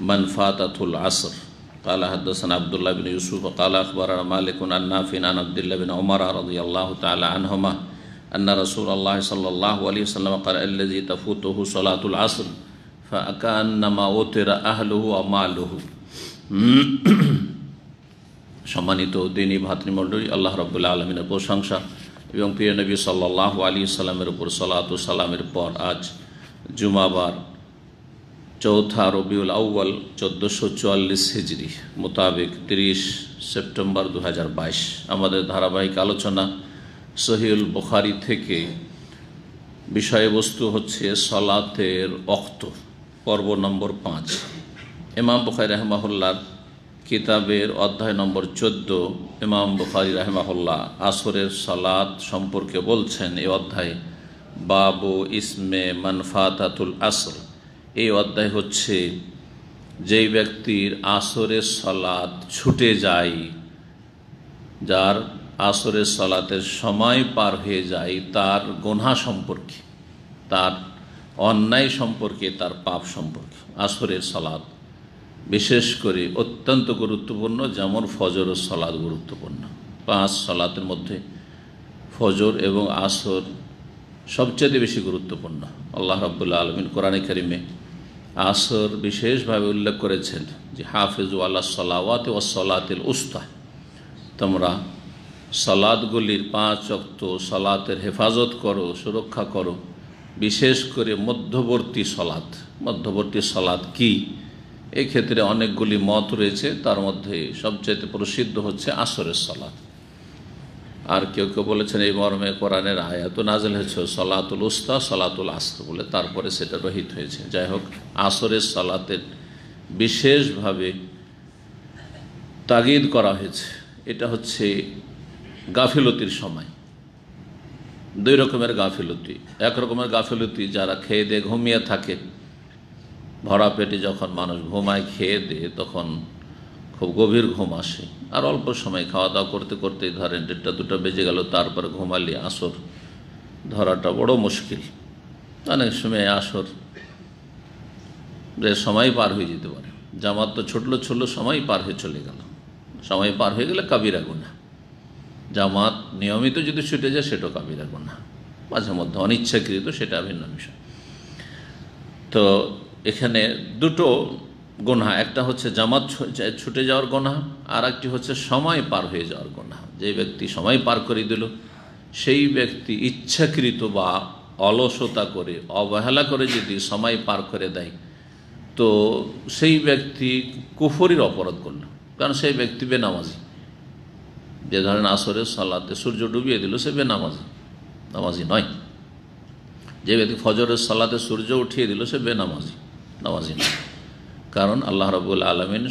من فاتته العصر قال حدثنا عبد الله بن يوسف قال أخبرنا مالك عن نافع عن عبد الله بن عمر رضي الله تعالى عنهما أن رسول الله صلى الله عليه وسلم قال الذي تفوته صلاة العصر فأكأنما أوتر أهله وماله সম্মানিত দিনী ভাতৃমণ্ডলী আল্লাহ রবুল্লা আলমিনের প্রশংসা এবং প্রিয় নবী সাল্লাহ আলী সাল্লামের উপর সালাত সালামের পর আজ জুমাবার চৌথা রবিউল আউ্বাল চোদ্দোশো চুয়াল্লিশ হিজড়ি মোতাবেক তিরিশ সেপ্টেম্বর দু আমাদের ধারাবাহিক আলোচনা সহিউল বখারি থেকে বিষয়বস্তু হচ্ছে সলাতের অক্ত পর্ব নম্বর পাঁচ ইমাম বখারি রহমাহুল্লার কিতাবের অধ্যায় নম্বর চোদ্দ ইমাম বখারি রহমাহুল্লাহ আসরের সলাত সম্পর্কে বলছেন এ অধ্যায় বাবু ইসমে মানফাতাতুল আসর এই অধ্যায় হচ্ছে যেই ব্যক্তির আসরের সলাদ ছুটে যায় যার আসরের সলাতের সময় পার হয়ে যায় তার গোনা সম্পর্কে তার অন্যায় সম্পর্কে তার পাপ সম্পর্কে আসরের সলাদ বিশেষ করে অত্যন্ত গুরুত্বপূর্ণ যেমন ফজর ও সলাদ গুরুত্বপূর্ণ পাঁচ সলাতের মধ্যে ফজর এবং আসর সবচেয়ে বেশি গুরুত্বপূর্ণ আল্লাহ রবুল্লা আলমিন কোরআনে করিমে আসর বিশেষভাবে উল্লেখ করেছেন যে হাফিজ আল্লাহ সালাওয়াত ও সলাতিল উস্তা তোমরা সলাদগুলির পাঁচ অক্ত সলাতের হেফাজত করো সুরক্ষা করো বিশেষ করে মধ্যবর্তী সলাদ মধ্যবর্তী সলাদ কি এক্ষেত্রে অনেকগুলি মত রয়েছে তার মধ্যে সবচেয়ে প্রসিদ্ধ হচ্ছে আসরের সলাদ আর কেউ কেউ বলেছেন এই মর্মে কোরআনের আয়াত নাজেল হয়েছে সলাতুল উস্তা সলাতুল আস্ত বলে তারপরে সেটা রহিত হয়েছে যাই হোক আসরের সলাতের বিশেষভাবে তাগিদ করা হয়েছে এটা হচ্ছে গাফিলতির সময় দুই রকমের গাফিলতি এক রকমের গাফিলতি যারা খেয়ে দিয়ে ঘুমিয়ে থাকে ভরা পেটে যখন মানুষ ঘুমায় খেয়ে দেয়ে তখন খুব গভীর ঘুম আসে আর অল্প সময় খাওয়া দাওয়া করতে করতে ধরেন দেড়টা দুটা বেজে গেল তারপর ঘুমালি আসর ধরাটা বড় মুশকিল অনেক সময় আসর সময় পার হয়ে যেতে পারে জামাত তো ছোটলো ছোটলো সময় পার হয়ে চলে গেল সময় পার হয়ে গেলে কাবিরা গুণা জামাত নিয়মিত যদি ছুটে যায় সেটাও কাবিরা গুণা মাঝে মধ্যে অনিচ্ছাকৃত সেটা ভিন্ন বিষয় তো এখানে দুটো গোনা একটা হচ্ছে জামাত ছুটে যাওয়ার গোনা আর একটি হচ্ছে সময় পার হয়ে যাওয়ার গোনা যে ব্যক্তি সময় পার করে দিল সেই ব্যক্তি ইচ্ছাকৃত বা অলসতা করে অবহেলা করে যদি সময় পার করে দেয় তো সেই ব্যক্তি কুফরির অপরাধ করল কারণ সেই ব্যক্তি বেনামাজি যে ধরেন আসরে সালাতে সূর্য ডুবিয়ে দিল সে বেনামাজি নামাজি নয় যে ব্যক্তি ফজরের সালাতে সূর্য উঠিয়ে দিল সে বেনামাজি নামাজি নয় কারণ আল্লাহ রবুল আলমিন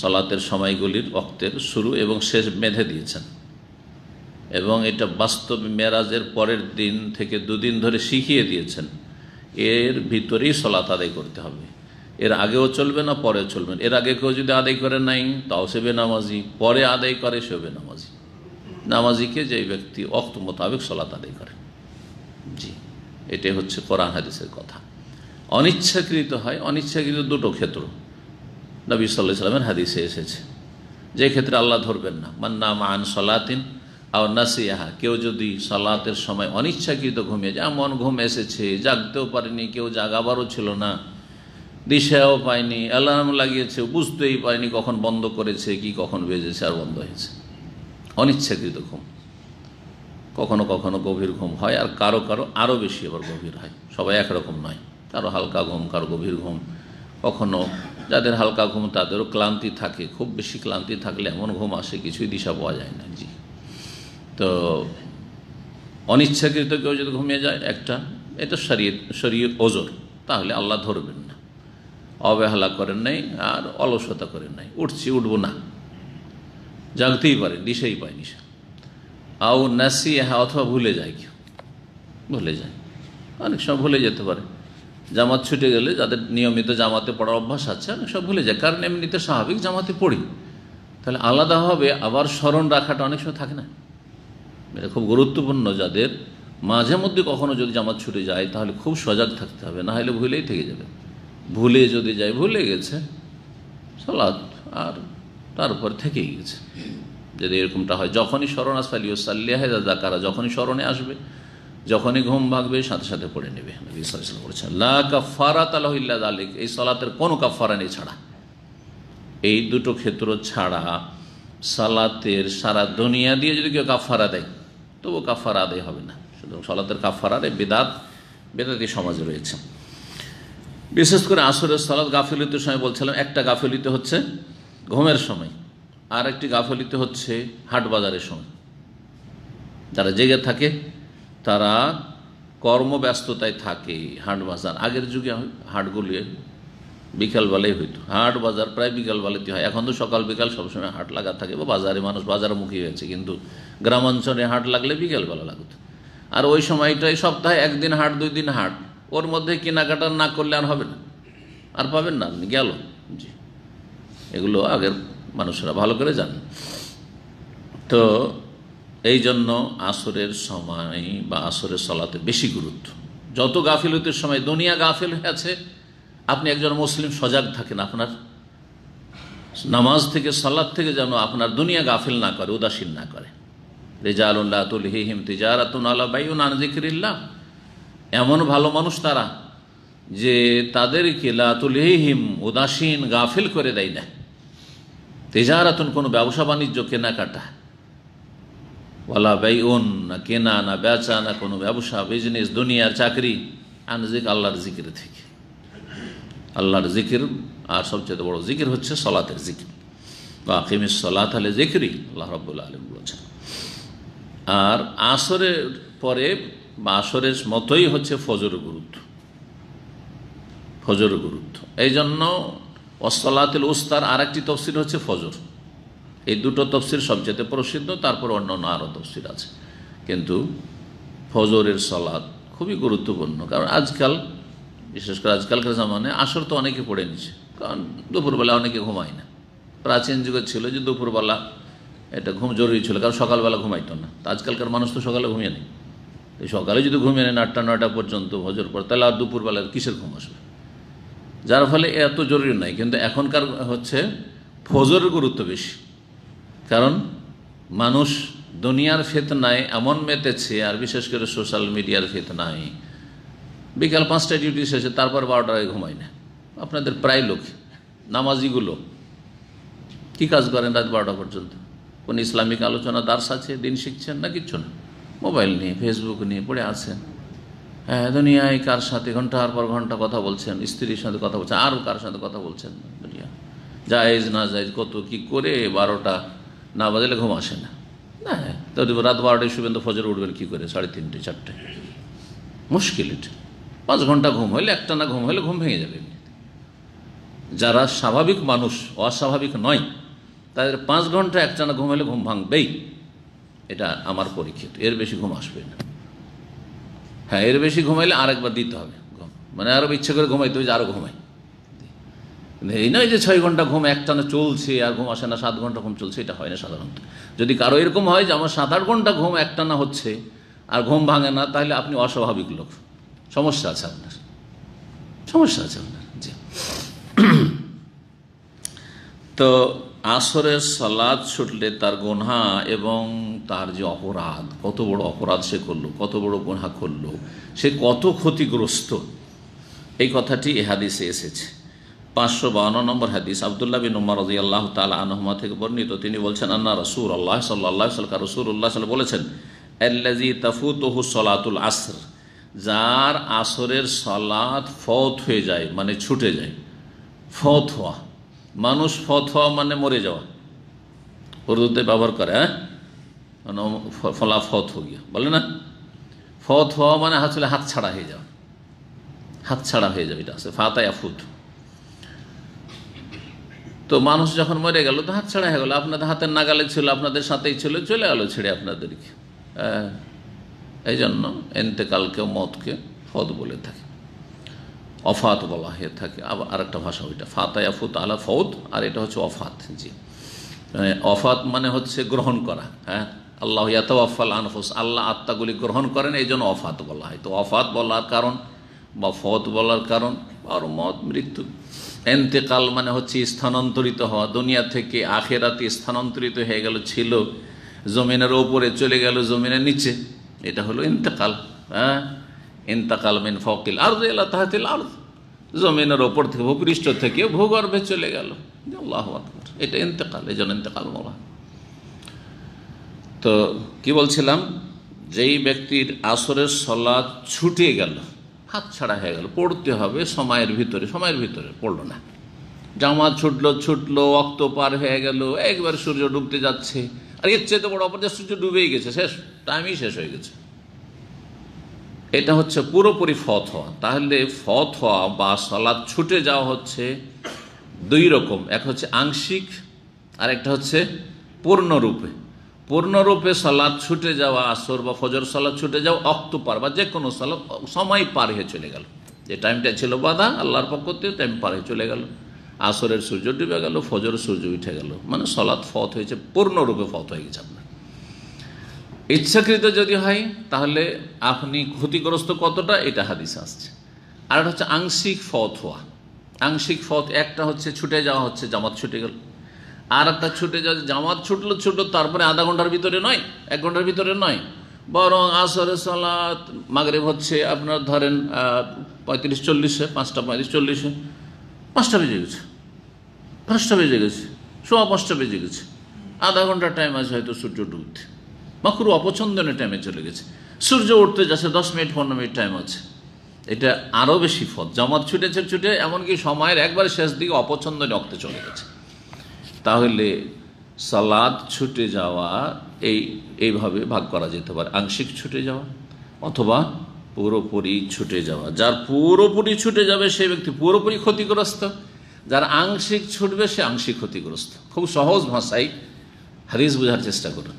সলাতের সময়গুলির অক্তের শুরু এবং শেষ বেঁধে দিয়েছেন এবং এটা বাস্তব মেরাজের পরের দিন থেকে দুদিন ধরে শিখিয়ে দিয়েছেন এর ভিতরেই সলাত আদায় করতে হবে এর আগেও চলবে না পরেও চলবে এর আগে কেউ যদি আদায় করে নাই তাও সে বেনামাজি পরে আদায় করে সে বেনামাজি নামাজিকে যে ব্যক্তি অক্ত মোতাবেক সলাত আদায় করে জি এটাই হচ্ছে কোরআন হাদিসের কথা অনিচ্ছাকৃত হয় অনিচ্ছাকৃত দুটো ক্ষেত্র নবী সাল্লাহ সাল্লামের হাদিসে এসেছে যে ক্ষেত্রে আল্লাহ ধরবেন না মান্না মান সলাতিন আর নাসিয়াহা কেউ যদি সলাতের সময় অনিচ্ছাকৃত ঘুমিয়ে যায় মন ঘুম এসেছে জাগতেও পারেনি কেউ জাগাবারও ছিল না দিশাও পায়নি অ্যালার্ম লাগিয়েছে বুঝতেই পায়নি কখন বন্ধ করেছে কি কখন বেজেছে আর বন্ধ হয়েছে অনিচ্ছাকৃত ঘুম কখনো কখনো গভীর ঘুম হয় আর কারো কারো আরও বেশি আবার গভীর হয় সবাই একরকম নয় তারও হালকা ঘুম কারো গভীর ঘুম কখনো যাদের হালকা ঘুম তাদেরও ক্লান্তি থাকে খুব বেশি ক্লান্তি থাকলে এমন ঘুম আসে কিছুই দিশা পাওয়া যায় না জি তো অনিচ্ছাকৃত কেউ যদি ঘুমিয়ে যায় একটা এটা শরীর শরীর ওজোর তাহলে আল্লাহ ধরবেন না অবহেলা করেন নাই আর অলসতা করেন নাই উঠছি উঠবো না জাগতেই পারে দিশাই পায় নিশা আও নাসি হ্যাঁ অথবা ভুলে যায় কেউ ভুলে যায় অনেক সময় ভুলে যেতে পারে জামাত ছুটে গেলে যাদের নিয়মিত জামাতে পড়ার অভ্যাস আছে আমি সব ভুলে যাই কারণ এমনিতে স্বাভাবিক জামাতে পড়ি তাহলে আলাদাভাবে আবার স্মরণ রাখাটা অনেক সময় থাকে না এটা খুব গুরুত্বপূর্ণ যাদের মাঝে মধ্যে কখনো যদি জামাত ছুটে যায় তাহলে খুব সজাগ থাকতে হবে না হলে ভুলেই থেকে যাবে ভুলে যদি যায় ভুলে গেছে সলাদ আর তারপর থেকেই গেছে যদি এরকমটা হয় যখনই স্মরণ আসফালিও সাল্লিয়া হেদাদা কারা যখনই স্মরণে আসবে যখনই ঘুম ভাগবে সাথে সাথে পড়ে নেবে বলেছেন আলিক এই সালাতের কোনো কাফারা নেই ছাড়া এই দুটো ক্ষেত্র ছাড়া সালাতের সারা দুনিয়া দিয়ে যদি কেউ কাফারা দেয় তবু কাফারা আদায় হবে না সুতরাং সালাতের কাফারার এই বেদাত বেদাতি সমাজে রয়েছে বিশেষ করে আসরের সালাদ গাফিলিতির সময় বলছিলাম একটা গাফিলিতে হচ্ছে ঘুমের সময় আর একটি গাফিলিতে হচ্ছে হাট বাজারের সময় যারা জেগে থাকে তারা কর্মব্যস্ততায় থাকে হাট বাজার আগের যুগে হাটগুলি বিকালবেলায় হইতো হাট বাজার প্রায় বিকালবেলাতে হয় এখন তো সকাল বিকাল সবসময় হাট লাগা থাকে বা বাজারে মানুষ বাজারমুখী হয়েছে কিন্তু গ্রামাঞ্চলে হাট লাগলে বিকালবেলা লাগতো আর ওই সময়টায় সপ্তাহে একদিন হাট দুই দিন হাট ওর মধ্যে কেনাকাটা না করলে আর হবে না আর পাবেন না আপনি গেল জি এগুলো আগের মানুষরা ভালো করে জানেন তো এই জন্য আসরের সময় বা আসরের সলাতে বেশি গুরুত্ব যত গাফিলতির সময় দুনিয়া গাফিল হয়ে আছে আপনি একজন মুসলিম সজাগ থাকেন আপনার নামাজ থেকে সালাদ থেকে যেন আপনার দুনিয়া গাফিল না করে উদাসীন না করে রেজাউল্লাহ এমন ভালো মানুষ তারা যে তাদেরকে লাতুল উদাসীন গাফিল করে দেয় না তেজারাতুন কোনো ব্যবসা বাণিজ্য কেনাকাটা ওয়ালা বেউন না কেনা না বেচা না কোনো ব্যবসা বিজনেস দুনিয়ার চাকরি আনজিক আল্লাহর জিকির থেকে আল্লাহর জিকির আর সবচেয়ে বড় জিকির হচ্ছে সলাতের জিকির বা কিমিস সলাত আলে জিকিরি আল্লাহ রব্বুল আলম বলেছেন আর আসরের পরে বা আসরের মতোই হচ্ছে ফজর গুরুত্ব ফজর গুরুত্ব এই জন্য অসলাতিল উস্তার আর একটি তফসিল হচ্ছে ফজর এই দুটো তফসির সবচেয়ে প্রসিদ্ধ তারপর অন্য অন্য আরও তফসির আছে কিন্তু ফজরের সলাদ খুবই গুরুত্বপূর্ণ কারণ আজকাল বিশেষ করে আজকালকার জামানে আসর তো অনেকে পড়ে নিচ্ছে কারণ দুপুরবেলা অনেকে ঘুমায় না প্রাচীন যুগে ছিল যে দুপুরবেলা এটা ঘুম জরুরি ছিল কারণ সকালবেলা ঘুমাইতো না তো আজকালকার মানুষ তো সকালে ঘুমিয়ে নেই সকালে যদি ঘুমিয়ে নেন আটটা নয়টা পর্যন্ত ভজর পর তাহলে আর দুপুরবেলা কিসের ঘুম আসবে যার ফলে এত জরুরি নয় কিন্তু এখনকার হচ্ছে ফজরের গুরুত্ব বেশি কারণ মানুষ দুনিয়ার ফেতনায় এমন মেতেছে আর বিশেষ করে সোশ্যাল মিডিয়ার ফেতনায় বিকাল পাঁচটায় ডিউটি শেষে তারপর বারোটায় ঘুমায় না আপনাদের প্রায় লোক নামাজিগুলো কি কাজ করেন রাত বারোটা পর্যন্ত কোন ইসলামিক আলোচনা দার্স আছে দিন শিখছেন না কিচ্ছু না মোবাইল নিয়ে ফেসবুক নিয়ে পড়ে আছেন হ্যাঁ দুনিয়ায় কার সাথে ঘন্টার পর ঘন্টা কথা বলছেন স্ত্রীর সাথে কথা বলছেন আরও কার সাথে কথা বলছেন দুনিয়া জায়েজ না জায়েজ কত কি করে বারোটা না বাজলে ঘুম আসে না না তো রাত বারোটায় শুভেন তো ফজর উঠবেন কী করে সাড়ে তিনটে চারটে মুশকিল এটা পাঁচ ঘন্টা ঘুম হইলে একটা না ঘুম হইলে ঘুম ভেঙে যাবে যারা স্বাভাবিক মানুষ অস্বাভাবিক নয় তাদের পাঁচ ঘন্টা একটা না ঘুম হলে ঘুম ভাঙবেই এটা আমার পরীক্ষিত এর বেশি ঘুম আসবে না হ্যাঁ এর বেশি ঘুমাইলে আরেকবার দিতে হবে ঘুম মানে আরও ইচ্ছে করে ঘুমাইতে হবে যে আরও ঘুমাই মানে এই নয় যে ছয় ঘন্টা ঘুম একটানা চলছে আর ঘুম আসে না সাত ঘন্টা ঘুম চলছে এটা হয় না সাধারণত যদি কারো এরকম হয় যে আমার সাত আট ঘন্টা ঘুম একটানা হচ্ছে আর ঘুম ভাঙে না তাহলে আপনি অস্বাভাবিক লোক সমস্যা আছে আপনার সমস্যা আছে আপনার জি তো আসরের সালাদ ছুটলে তার গোনা এবং তার যে অপরাধ কত বড় অপরাধ সে করলো কত বড় গোনা করলো সে কত ক্ষতিগ্রস্ত এই কথাটি এহাদিসে এসেছে পাঁচশো বাউন্ন নম্বর হাদিস আবদুল্লাহ বিন উমার রাজি আল্লাহ তালা আনহমা থেকে বর্ণিত তিনি বলছেন আন্না রসুর আল্লাহ সাল্লাহ সালকা রসুর আল্লাহ সাল বলেছেন তফু তহু সলাতুল আসর যার আসরের সলাত ফত হয়ে যায় মানে ছুটে যায় ফত হওয়া মানুষ ফত হওয়া মানে মরে যাওয়া উর্দুতে ব্যবহার করে হ্যাঁ মানে ফলা ফত হয়ে গিয়া বলে না ফত হওয়া মানে আসলে হাত ছাড়া হয়ে যাওয়া হাত ছাড়া হয়ে যাবে এটা আছে ফাতায় ফুত তো মানুষ যখন মরে গেল তো হাত ছাড়া হয়ে গেলো আপনাদের হাতের নাগালে ছিল আপনাদের সাথেই ছিল চলে গেলো ছেড়ে আপনাদেরকে এই জন্য এন্তেকালকে মতকে ফদ বলে থাকে অফাত বলা হয়ে থাকে আবার আরেকটা ভাষা ওইটা ফাতায়া ফুত আলা ফৌদ আর এটা হচ্ছে অফাত জি অফাত মানে হচ্ছে গ্রহণ করা হ্যাঁ আল্লাহ ইয়াতওয়াফাল আনফোস আল্লাহ আত্মাগুলি গ্রহণ করেন এই জন্য অফাত বলা হয় তো অফাত বলার কারণ বা ফত বলার কারণ আর মত মৃত্যু এন্তেকাল মানে হচ্ছে স্থানান্তরিত হওয়া দুনিয়া থেকে আখেরাতে স্থানান্তরিত হয়ে গেল ছিল জমিনের ওপরে চলে গেল জমিনের নিচে এটা হলো ইন্তেকাল হ্যাঁ ইন্তকাল মিন ফকিল আর তাহাতিল আর জমিনের ওপর থেকে ভূপৃষ্ঠ থেকে ভূগর্ভে চলে গেল এটা ইন্তেকাল এই জন্য ইন্তেকাল বলা তো কি বলছিলাম যেই ব্যক্তির আসরের সলাদ ছুটে গেল হাত ছাড়া হয়ে গেল পড়তে হবে সময়ের ভিতরে সময়ের ভিতরে পড়লো না জামা ছুটলো ছুটলো অক্ত পার হয়ে গেল একবার সূর্য ডুবতে যাচ্ছে আর এর চেয়ে তো বড় অপরাধ সূর্য ডুবেই গেছে শেষ টাইমই শেষ হয়ে গেছে এটা হচ্ছে পুরোপুরি ফত হওয়া তাহলে ফত হওয়া বা সলাদ ছুটে যাওয়া হচ্ছে দুই রকম এক হচ্ছে আংশিক আর একটা হচ্ছে পূর্ণরূপে পূর্ণরূপে সালাদ ছুটে যাওয়া আসর বা ফজর সালাদ ছুটে যাওয়া অক্ত পার বা যে কোনো সালাদ সময় পার হয়ে চলে গেল যে টাইমটা ছিল বাধা আল্লাহর পক্ষ থেকে টাইম পার হয়ে চলে গেল আসরের সূর্য ডুবে গেল ফজর সূর্য উঠে গেল মানে সলাদ ফত হয়েছে পূর্ণরূপে ফত হয়ে গেছে আপনার ইচ্ছাকৃত যদি হয় তাহলে আপনি ক্ষতিগ্রস্ত কতটা এটা হাদিস আসছে আর একটা হচ্ছে আংশিক ফত হওয়া আংশিক ফত একটা হচ্ছে ছুটে যাওয়া হচ্ছে জামাত ছুটে গেল আর একটা ছুটে যাচ্ছে জামাত ছুটলো ছুটলো তারপরে আধা ঘন্টার ভিতরে নয় এক ঘন্টার ভিতরে নয় বরং আসরে সালাত মাগরে হচ্ছে আপনার ধরেন পঁয়ত্রিশ চল্লিশে পাঁচটা পঁয়ত্রিশ চল্লিশে পাঁচটা বেজে গেছে পাঁচটা বেজে গেছে সোয়া পাঁচটা বেজে গেছে আধা ঘন্টা টাইম আছে হয়তো সূর্য ডুবতে খুব অপছন্দনের টাইমে চলে গেছে সূর্য উঠতে যাচ্ছে দশ মিনিট পনেরো মিনিট টাইম আছে এটা আরও বেশি ফত জামাত ছুটেছে ছুটে এমনকি সময়ের একবারে শেষ দিকে অপছন্দনে অক্তে চলে গেছে তাহলে সালাদ ছুটে যাওয়া এই এইভাবে ভাগ করা যেতে পারে আংশিক ছুটে যাওয়া অথবা পুরোপুরি ছুটে যাওয়া যার পুরোপুরি ছুটে যাবে সেই ব্যক্তি পুরোপুরি ক্ষতিগ্রস্ত যার আংশিক ছুটবে সে আংশিক ক্ষতিগ্রস্ত খুব সহজ ভাষায় হারিস বোঝার চেষ্টা করুন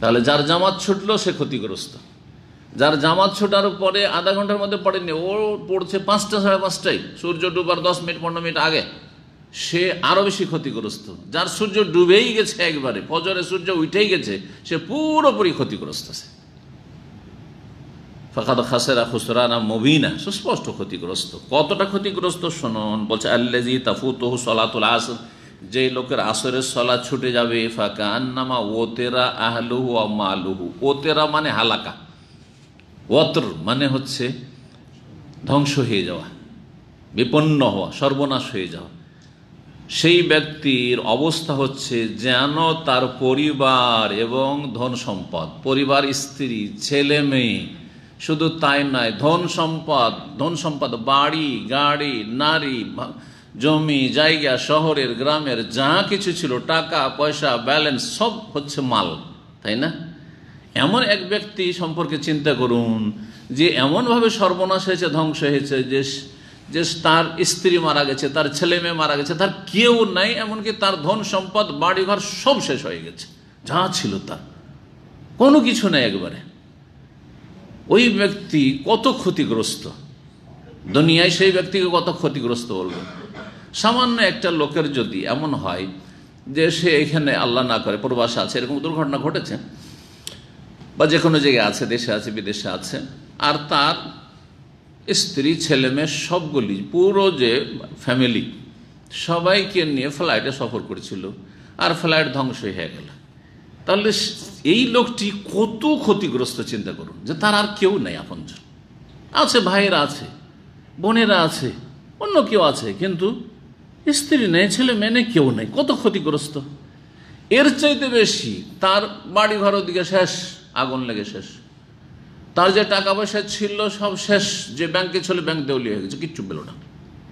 তাহলে যার জামাত ছুটলো সে ক্ষতিগ্রস্ত যার জামাত ছোটার পরে আধা ঘন্টার মধ্যে পড়েনি ও পড়ছে পাঁচটা সাড়ে পাঁচটায় সূর্য ডুবার দশ মিনিট পনেরো মিনিট আগে সে আরো বেশি ক্ষতিগ্রস্ত যার সূর্য ডুবেই গেছে একবারে ফজরে সূর্য উঠেই গেছে সে পুরোপুরি ক্ষতিগ্রস্ত আছে ফাঁকাদ খাসেরা খুসরানা মবিনা সুস্পষ্ট ক্ষতিগ্রস্ত কতটা ক্ষতিগ্রস্ত শোনন বলছে আল্লাজি তাফুতহু সলাতুল আসর যে লোকের আসরের সলা ছুটে যাবে ফাঁকা আন্নামা ওতেরা আহলুহু আম্মা আলুহু ওতেরা মানে হালাকা ওতর মানে হচ্ছে ধ্বংস হয়ে যাওয়া বিপন্ন হওয়া সর্বনাশ হয়ে যাওয়া সেই ব্যক্তির অবস্থা হচ্ছে যেন তার পরিবার এবং ধন সম্পদ পরিবার স্ত্রী ছেলে মেয়ে শুধু তাই নয় ধন সম্পদ ধন সম্পদ বাড়ি গাড়ি নারী জমি জায়গা শহরের গ্রামের যা কিছু ছিল টাকা পয়সা ব্যালেন্স সব হচ্ছে মাল তাই না এমন এক ব্যক্তি সম্পর্কে চিন্তা করুন যে এমনভাবে সর্বনাশ হয়েছে ধ্বংস হয়েছে যে যে তার স্ত্রী মারা গেছে তার ছেলে মেয়ে মারা গেছে তার কেউ নাই এমনকি তার ধন সম্পদ বাড়িঘর সব শেষ হয়ে গেছে যা ছিল তার কোনো কিছু নেই একবারে ওই ব্যক্তি কত ক্ষতিগ্রস্ত দুনিয়ায় সেই ব্যক্তিকে কত ক্ষতিগ্রস্ত বলবেন সামান্য একটা লোকের যদি এমন হয় যে সে এখানে আল্লাহ না করে প্রবাসে আছে এরকম দুর্ঘটনা ঘটেছে বা যে কোনো জায়গায় আছে দেশে আছে বিদেশে আছে আর তার স্ত্রী ছেলে মেয়ে সবগুলি পুরো যে ফ্যামিলি সবাইকে নিয়ে ফ্লাইটে সফর করেছিল আর ফ্লাইট ধ্বংস হয়ে গেল তাহলে এই লোকটি কত ক্ষতিগ্রস্ত চিন্তা করুন যে তার আর কেউ নেই আপনজন আছে ভাইয়েরা আছে বোনেরা আছে অন্য কেউ আছে কিন্তু স্ত্রী নেই ছেলে মেয়ে নেই কেউ নেই কত ক্ষতিগ্রস্ত এর চাইতে বেশি তার বাড়ি ঘর দিকে শেষ আগুন লেগে শেষ তার যে টাকা পয়সা ছিল সব শেষ যে ব্যাংকে ছিল ব্যাংক দেউলিয়া হয়ে গেছে কিচ্ছু পেল না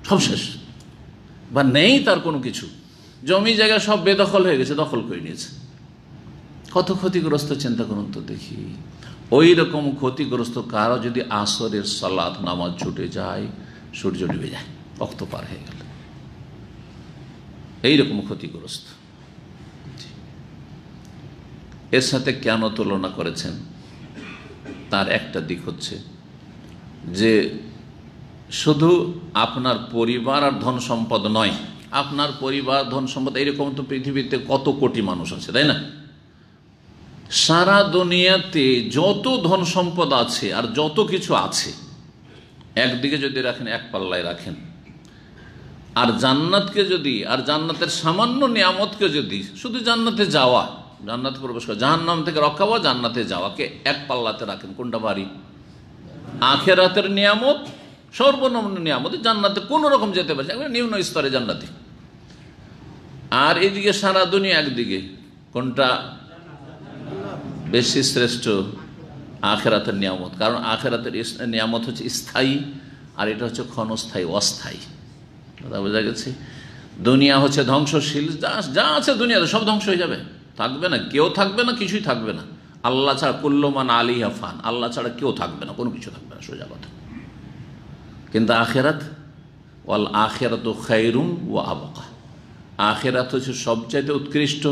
সব শেষ বা নেই তার কোনো কিছু জমি জায়গা সব বেদখল হয়ে গেছে দখল করে নিয়েছে কত ক্ষতিগ্রস্ত চিন্তা করুন তো দেখি ওই রকম ক্ষতিগ্রস্ত কারো যদি আসরের সালাত নামাজ ছুটে যায় সূর্য ডুবে যায় রক্ত পার হয়ে গেল এইরকম ক্ষতিগ্রস্ত এর সাথে কেন তুলনা করেছেন তার একটা দিক হচ্ছে যে শুধু আপনার পরিবার আর ধন সম্পদ নয় আপনার পরিবার ধন সম্পদ এরকম তো পৃথিবীতে কত কোটি মানুষ আছে তাই না সারা দুনিয়াতে যত ধন সম্পদ আছে আর যত কিছু আছে একদিকে যদি রাখেন এক পাল্লায় রাখেন আর জান্নাতকে যদি আর জান্নাতের সামান্য নিয়ামতকে যদি শুধু জান্নাতে যাওয়া জান্নাতে প্রবেশ করা জাহান্নাম থেকে রক্ষা পাওয়া জান্নাতে যাওয়াকে এক পাল্লাতে রাখেন কোনটা ভারী আখেরাতের নিয়ামত সর্বনিম্ন নিয়ামত জান্নাতে কোনো রকম যেতে পারছে একবার নিম্ন স্তরে জান্নাতে আর এদিকে সারা দুনিয়া একদিকে কোনটা বেশি শ্রেষ্ঠ আখেরাতের নিয়ামত কারণ আখেরাতের নিয়ামত হচ্ছে স্থায়ী আর এটা হচ্ছে ক্ষণস্থায়ী অস্থায়ী কথা বোঝা গেছে দুনিয়া হচ্ছে ধ্বংসশীল যা যা আছে দুনিয়াতে সব ধ্বংস হয়ে যাবে থাকবে না কেউ থাকবে না কিছুই থাকবে না আল্লাহ ছাড়া কুল্লমান আলী হাফান আল্লাহ ছাড়া কেউ থাকবে না কোনো কিছু থাকবে না সোজা কথা কিন্তু আখেরাত ওয়াল আখেরাত ও খাইরুম ও আবকা আখেরাত হচ্ছে সবচাইতে উৎকৃষ্ট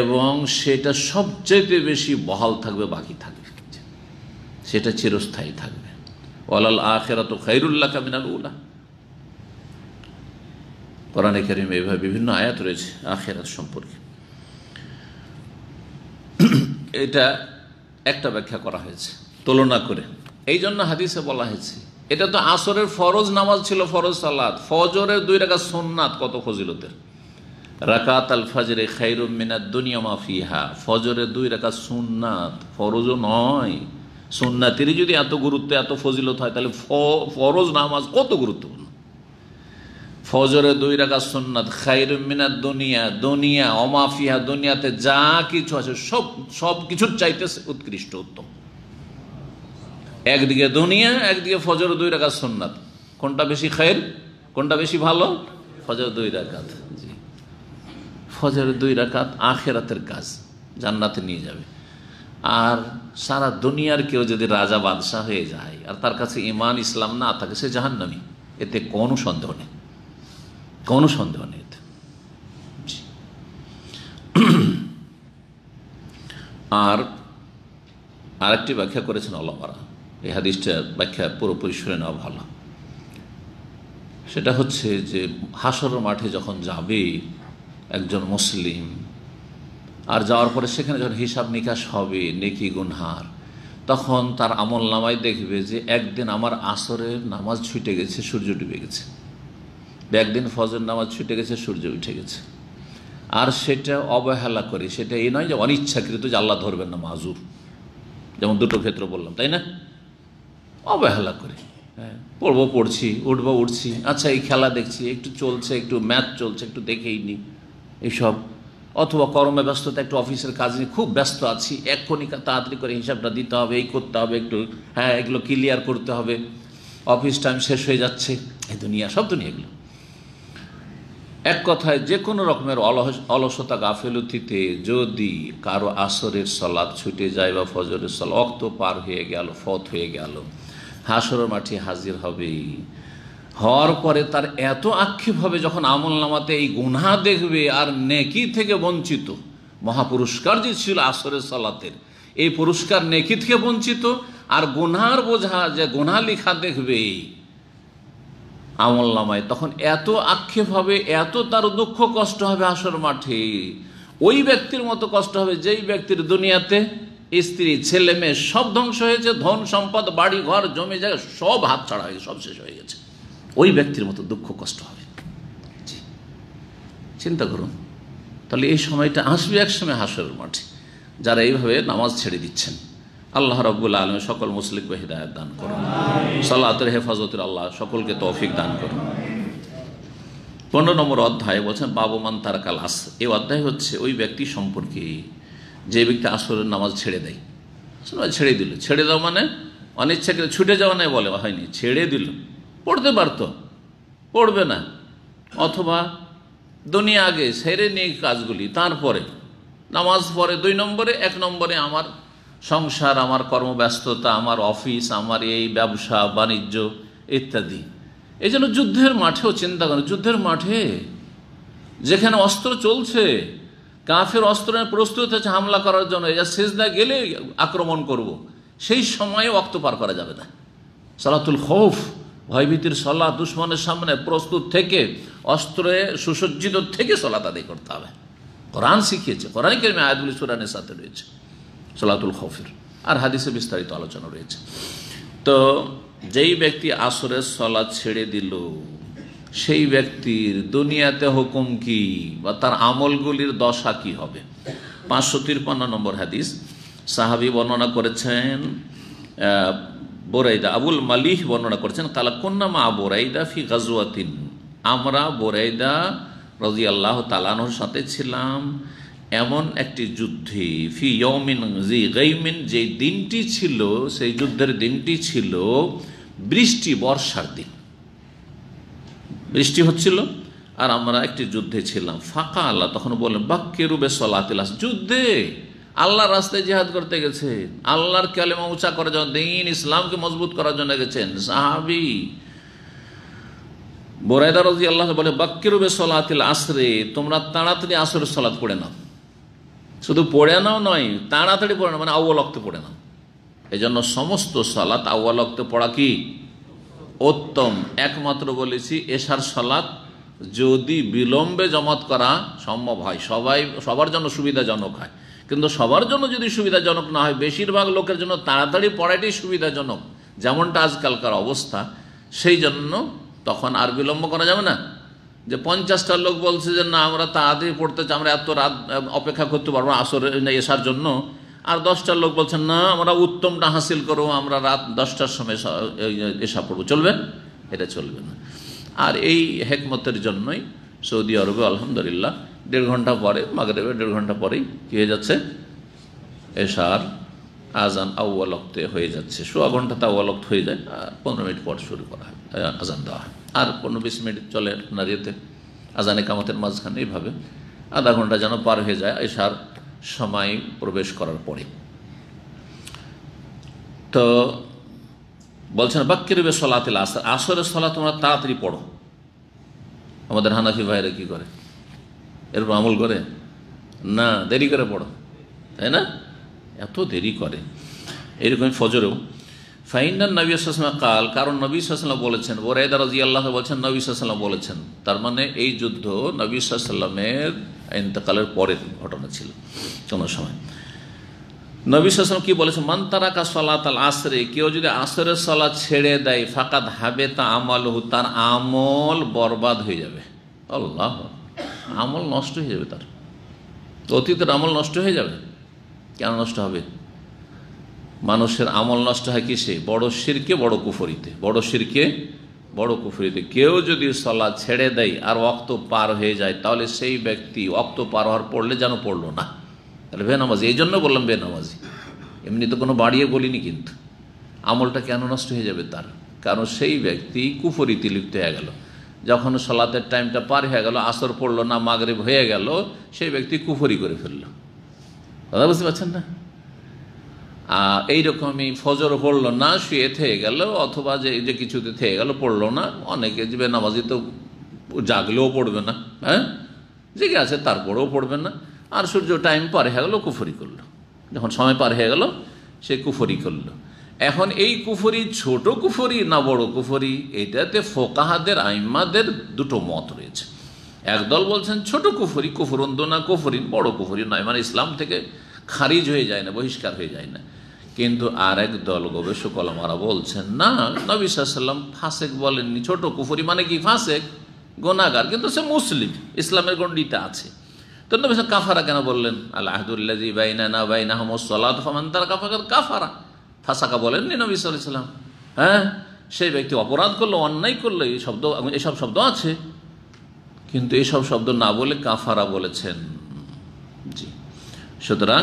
এবং সেটা সবচাইতে বেশি বহাল থাকবে বাকি থাকবে সেটা চিরস্থায়ী থাকবে ওয়ালাল আখেরাত ও খাইরুল্লাহ কামিনাল উলা কোরআনে কারিম এইভাবে বিভিন্ন আয়াত রয়েছে আখেরাত সম্পর্কে এটা একটা ব্যাখ্যা করা হয়েছে তুলনা করে এই জন্য হাদিসে বলা হয়েছে এটা তো আসরের ফরজ নামাজ ছিল ফরজ সালাদ ফজরের দুই রাখা সোননাথ কত ফজিলতের রাকাত আল ফাজরে খাইরুম মিনাদ দুনিয়া মাফিহা ফজরের দুই রাখা সোননাথ ফরজও নয় সোননাথেরই যদি এত গুরুত্ব এত ফজিলত হয় তাহলে ফরজ নামাজ কত গুরুত্বপূর্ণ ফজরে দুই রাখা সুন্নাত খাইর মিনা দুনিয়া দুনিয়া অমাফিয়া দুনিয়াতে যা কিছু আছে সব সব কিছুর চাইতে উৎকৃষ্ট উত্তম একদিকে দুনিয়া একদিকে ফজর দুই রাখা সুন্নাত কোনটা বেশি খাইর কোনটা বেশি ভালো ফজর দুই রাখাত ফজর দুই রাখাত আখেরাতের কাজ জান্নাতে নিয়ে যাবে আর সারা দুনিয়ার কেউ যদি রাজা বাদশাহ হয়ে যায় আর তার কাছে ইমান ইসলাম না থাকে সে জাহান্নামি এতে কোনো সন্দেহ নেই কোনো সন্দেহ নেই আর আরেকটি ব্যাখ্যা করেছেন অলমারা এই হাদিসটার ব্যাখ্যা পুরোপুরি শুনে নেওয়া ভালো সেটা হচ্ছে যে হাসর মাঠে যখন যাবে একজন মুসলিম আর যাওয়ার পরে সেখানে যখন হিসাব নিকাশ হবে নেকি গুনহার তখন তার আমল নামায় দেখবে যে একদিন আমার আসরের নামাজ ছুটে গেছে সূর্য ডুবে গেছে একদিন ফজর নামাজ ছুটে গেছে সূর্য উঠে গেছে আর সেটা অবহেলা করি সেটা এই নয় যে অনিচ্ছাকৃত যে আল্লাহ ধরবেন না মাজুর যেমন দুটো ক্ষেত্র বললাম তাই না অবহেলা করি হ্যাঁ পড়বো পড়ছি উঠবো উঠছি আচ্ছা এই খেলা দেখছি একটু চলছে একটু ম্যাচ চলছে একটু দেখেই নি এইসব অথবা কর্মে ব্যস্ততা একটু অফিসের কাজ নিয়ে খুব ব্যস্ত আছি এক্ষণিক তাড়াতাড়ি করে হিসাবটা দিতে হবে এই করতে হবে একটু হ্যাঁ এগুলো ক্লিয়ার করতে হবে অফিস টাইম শেষ হয়ে যাচ্ছে এই দুনিয়া সব দুনিয়া এগুলো এক কথায় যে কোনো রকমের অলসতা গাফেলতিতে যদি কারো আসরের সলাদ ছুটে যায় বা ফজরের সল অক্ত পার হয়ে গেল ফত হয়ে গেল হাসর মাঠে হাজির হবেই হওয়ার পরে তার এত আক্ষেপ হবে যখন আমল নামাতে এই গুনা দেখবে আর নেকি থেকে বঞ্চিত মহাপুরস্কার যে ছিল আসরের সলাতের এই পুরস্কার নেকি থেকে বঞ্চিত আর গুনহার বোঝা যে গুনা লিখা দেখবে এই আমল নামায় তখন এত আক্ষেপ হবে এত তার দুঃখ কষ্ট হবে আসর মাঠে ওই ব্যক্তির মতো কষ্ট হবে যেই ব্যক্তির দুনিয়াতে স্ত্রী ছেলে মেয়ে সব ধ্বংস হয়েছে ধন সম্পদ বাড়ি ঘর জমি জায়গা সব হাত ছাড়া হয়ে সব শেষ হয়ে গেছে ওই ব্যক্তির মতো দুঃখ কষ্ট হবে চিন্তা করুন তাহলে এই সময়টা আসবে একসময় হাসরের মাঠে যারা এইভাবে নামাজ ছেড়ে দিচ্ছেন আল্লাহ রব্বুল আলম সকল মুসলিম হৃদায়ত দান করুন সাল্লাতের হেফাজতের আল্লাহ সকলকে তৌফিক দান করুন পনেরো নম্বর অধ্যায় বলছেন বাবুমান তার কাল আস এই অধ্যায় হচ্ছে ওই ব্যক্তি সম্পর্কে যে ব্যক্তি আসরের নামাজ ছেড়ে দেয় ছেড়ে দিল ছেড়ে দেওয়া মানে অনিচ্ছাকৃত ছুটে যাওয়া নাই বলে হয়নি ছেড়ে দিল পড়তে পারত পড়বে না অথবা দুনিয়া আগে সেরে নিয়ে কাজগুলি তারপরে নামাজ পরে দুই নম্বরে এক নম্বরে আমার সংসার আমার কর্মব্যস্ততা আমার অফিস আমার এই ব্যবসা বাণিজ্য ইত্যাদি এই জন্য যুদ্ধের মাঠেও চিন্তা করেন যুদ্ধের মাঠে যেখানে অস্ত্র চলছে কাফের অস্ত্র প্রস্তুত হচ্ছে হামলা করার জন্য যা সেজদা গেলে আক্রমণ করব। সেই সময়ে অক্ত পার করা যাবে না সালাতুল হোফ ভয়ভীতির সলা দুশ্মনের সামনে প্রস্তুত থেকে অস্ত্রে সুসজ্জিত থেকে সলাত আদায় করতে হবে কোরআন শিখিয়েছে কোরআন কেমন আয়াদুল সুরানের সাথে রয়েছে সলাতুল খফের আর হাদিসে বিস্তারিত আলোচনা রয়েছে তো যেই ব্যক্তি আসরের সলাদ ছেড়ে দিল সেই ব্যক্তির দুনিয়াতে হুকুম কি বা তার আমলগুলির দশা কি হবে পাঁচশো তিরপান্ন নম্বর হাদিস সাহাবি বর্ণনা করেছেন বোরাইদা আবুল মালিহ বর্ণনা করেছেন কালা কন্যামা বোরাইদা ফি গাজুয়াতিন আমরা বোরাইদা রাজি আল্লাহ তালানোর সাথে ছিলাম এমন একটি যুদ্ধে ফি ইয়মিন জি গাইমিন যে দিনটি ছিল সেই যুদ্ধের দিনটি ছিল বৃষ্টি বর্ষার দিন বৃষ্টি হচ্ছিল আর আমরা একটি যুদ্ধে ছিলাম ফাঁকা আল্লাহ তখন বললেন বাক্যে রূপে সলাতিলাস যুদ্ধে আল্লাহর রাস্তায় জেহাদ করতে গেছে আল্লাহর কেলেমা উঁচা করার জন্য দিন ইসলামকে মজবুত করার জন্য গেছেন সাহাবি বোরাইদা রাজি আল্লাহ বলে বাক্যে রূপে সলাতিল আসরে তোমরা তাড়াতাড়ি আসরে সলাত পড়ে নাও শুধু পড়ে নাও নয় তাড়াতাড়ি পড়ে না মানে আউ্বলক্ত পড়ে নাও এজন্য সমস্ত সালাত আউ্বলক্ত পড়া কি উত্তম একমাত্র বলেছি এশার সালাত যদি বিলম্বে জমাত করা সম্ভব হয় সবাই সবার জন্য সুবিধাজনক হয় কিন্তু সবার জন্য যদি সুবিধাজনক না হয় বেশিরভাগ লোকের জন্য তাড়াতাড়ি পড়াটাই সুবিধাজনক যেমনটা আজকালকার অবস্থা সেই জন্য তখন আর বিলম্ব করা যাবে না যে পঞ্চাশটা লোক বলছে যে না আমরা তাড়াতাড়ি পড়তে চাই আমরা এত রাত অপেক্ষা করতে পারবো আসর এসার জন্য আর দশটা লোক বলছেন না আমরা উত্তমটা হাসিল করবো আমরা রাত দশটার সময় এসা পড়বো চলবে এটা চলবে না আর এই হেকমতের জন্যই সৌদি আরবে আলহামদুলিল্লাহ দেড় ঘন্টা পরে মাগরেবে দেড় ঘন্টা পরেই কী হয়ে যাচ্ছে এসার আজান আউ্বালক্তে হয়ে যাচ্ছে সোয়া ঘন্টা তা আউ্বালক্ত হয়ে যায় আর পনেরো মিনিট পর শুরু করা হয় আজান দেওয়া হয় আর পনেরো বিশ মিনিট চলে আপনার ইয়েতে আজানে কামতের মাঝখানে এইভাবে আধা ঘন্টা যেন পার হয়ে যায় এসার সময় প্রবেশ করার পরে তো বলছেন বাক্যের রূপে সলাতিল আসর আসরের সলা তোমরা তাড়াতাড়ি পড়ো আমাদের হানাফি ভাইরা কি করে এরপর আমল করে না দেরি করে পড়ো তাই না এত দেরি করে এরকম ফজরেও ফাইনান নবী সাসমা কাল কারণ নবী সাল্লাম বলেছেন ওরাইদা রাজি আল্লাহ বলছেন নবী সাল্লাম বলেছেন তার মানে এই যুদ্ধ নবী সাল্লামের ইন্তকালের পরের ঘটনা ছিল কোনো সময় নবী সাল্লাম কি বলেছেন মান কা সলাত তাল আসরে কেউ যদি আসরের সলা ছেড়ে দেয় ফাঁকা হাবে তা আমল তার আমল বরবাদ হয়ে যাবে আল্লাহ আমল নষ্ট হয়ে যাবে তার অতীতের আমল নষ্ট হয়ে যাবে কেন নষ্ট হবে মানুষের আমল নষ্ট হয় কিসে বড় শিরকে বড় কুফরিতে বড় শিরকে বড় কুফরিতে কেউ যদি সলা ছেড়ে দেয় আর অক্ত পার হয়ে যায় তাহলে সেই ব্যক্তি অক্ত পার হওয়ার পড়লে যেন পড়লো না তাহলে বেনামাজি এই জন্য বললাম বেনামাজি এমনি তো কোনো বাড়িয়ে বলিনি কিন্তু আমলটা কেন নষ্ট হয়ে যাবে তার কারণ সেই ব্যক্তি কুফরিতে লিপ্ত হয়ে গেল যখন সলাতের টাইমটা পার হয়ে গেল আসর পড়লো না মাগরেব হয়ে গেল সেই ব্যক্তি কুফরি করে ফেললো কথা বুঝতে পারছেন না এইরকমই ফজর পড়লো না শুয়ে থেয়ে গেল অথবা যে যে কিছুতে থেয়ে গেল পড়লো না অনেকে যে নামাজি তো জাগলেও পড়বে না হ্যাঁ জেগে আছে তারপরেও পড়বে না আর সূর্য টাইম পার হয়ে গেলো কুফরি করলো যখন সময় পার হয়ে গেল সে কুফরি করলো এখন এই কুফরি ছোট কুফরি না বড় কুফরি এটাতে ফোকাহাদের আইম্মাদের দুটো মত রয়েছে একদল বলছেন ছোট কুফরি কুফরন্দ না কুফরিন বড় কুফরি নয় মানে ইসলাম থেকে খারিজ হয়ে যায় না বহিষ্কার হয়ে যায় না কিন্তু আর এক দল গবেষক আলমারা বলছেন না নবী সাল্লাম ফাঁসেক বলেননি ছোট কুফুরি মানে কি ফাঁসেক গোনাগার কিন্তু সে মুসলিম ইসলামের গণ্ডিটা আছে তো নবী কাফারা কেন বললেন আল্লাহদুল্লাহ বাইনা না বাইনা হমসলাত ফমান তার কাফাকার কাফারা ফাঁসাকা বলেননি নবী সাল্লাম হ্যাঁ সেই ব্যক্তি অপরাধ করলো অন্যায় করলো এই শব্দ এসব শব্দ আছে কিন্তু এসব শব্দ না বলে কাফারা বলেছেন জি সুতরাং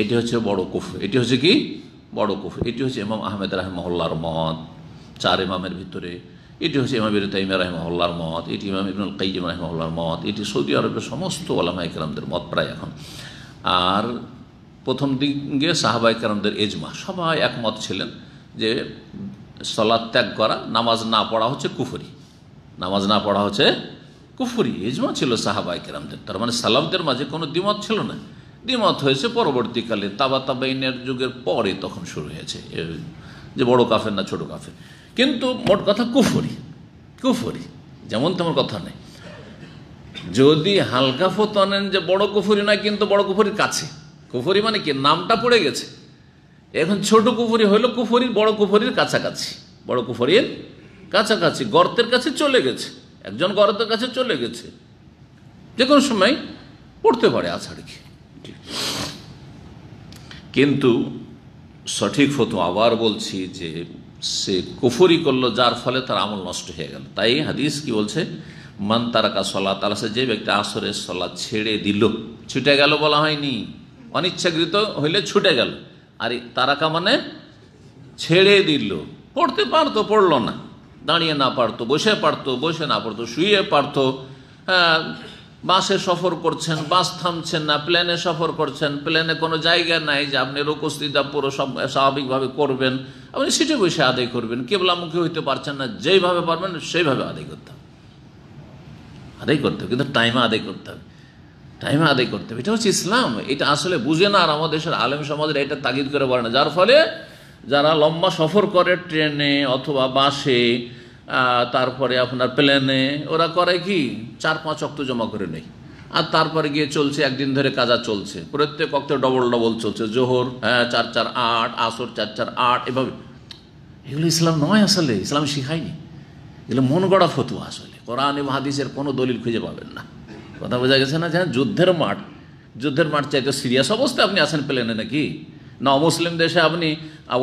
এটি হচ্ছে বড় কুফ এটি হচ্ছে কি বড় কুফ এটি হচ্ছে ইমাম আহমেদ রাহেমহল্লার মত চার ইমামের ভিতরে এটি হচ্ছে ইমাম ইবিন তাইমিয়া রাহমহল্লার মত এটি ইমাম ইবনুল কাইম রাহেমহল্লার মত এটি সৌদি আরবের সমস্ত ওলামা ইকরামদের মত প্রায় এখন আর প্রথম দিকে সাহাবা ইকরামদের এজমা সবাই একমত ছিলেন যে সলাদ ত্যাগ করা নামাজ না পড়া হচ্ছে কুফরি নামাজ না পড়া হচ্ছে কুফুরি এজমা ছিল সাহাবাই কেরামদের তার মানে সালামদের মাঝে কোনো দ্বিমত ছিল না দ্বিমত হয়েছে পরবর্তীকালে তাবা তাবাইনের যুগের পরে তখন শুরু হয়েছে যে বড় কাফের না ছোট কাফের কিন্তু মোট কথা কুফরি কুফরি যেমন তেমন কথা নেই যদি হালকা আনেন যে বড় কুফুরি না কিন্তু বড় কুফুরির কাছে কুফুরি মানে কি নামটা পড়ে গেছে এখন ছোট কুফুরি হইলো কুফুরির বড় কুফুরির কাছাকাছি বড় কুফুরির কাছাকাছি গর্তের কাছে চলে গেছে একজন গরতের কাছে চলে গেছে যে কোনো সময় পড়তে পারে আছাড় কিন্তু সঠিক ফতো আবার বলছি যে সে কুফরি করলো যার ফলে তার আমল নষ্ট হয়ে গেল তাই হাদিস কি বলছে মান তারাকা সলা তালা সে যে ব্যক্তি আসরের সলা ছেড়ে দিল ছুটে গেল বলা হয়নি অনিচ্ছাকৃত হইলে ছুটে গেল আর তারাকা মানে ছেড়ে দিল পড়তে পারতো পড়লো না দাঁড়িয়ে না পারতো বসে পারতো বসে না পারতো শুয়ে পারতো হ্যাঁ বাসে সফর করছেন বাস থামছেন না প্লেনে সফর করছেন প্লেনে কোনো জায়গা নাই যে আপনি রোকস্তিদা পুরো স্বাভাবিকভাবে করবেন আপনি সিটে বসে আদায় করবেন কেবলামুখী হইতে পারছেন না যেইভাবে পারবেন সেইভাবে আদায় করতে হবে আদায় করতে হবে কিন্তু টাইমে আদায় করতে হবে টাইমে আদায় করতে হবে এটা হচ্ছে ইসলাম এটা আসলে বুঝে না আর আমাদের দেশের আলেম সমাজের এটা তাগিদ করে বলে না যার ফলে যারা লম্বা সফর করে ট্রেনে অথবা বাসে তারপরে আপনার প্লেনে ওরা করে কি চার পাঁচ অক্ত জমা করে নেই আর তারপরে গিয়ে চলছে একদিন ধরে কাজা চলছে প্রত্যেক অক্ত ডবল ডবল চলছে জোহর হ্যাঁ চার চার আট আসর চার চার আট এভাবে এগুলো ইসলাম নয় আসলে ইসলাম শিখায়নি এগুলো মন গড়া ফতুয়া আসলে কোরআন এবং হাদিসের কোনো দলিল খুঁজে পাবেন না কথা বোঝা গেছে না যে যুদ্ধের মাঠ যুদ্ধের মাঠ চাইতে সিরিয়াস অবস্থায় আপনি আসেন প্লেনে নাকি না মুসলিম দেশে আপনি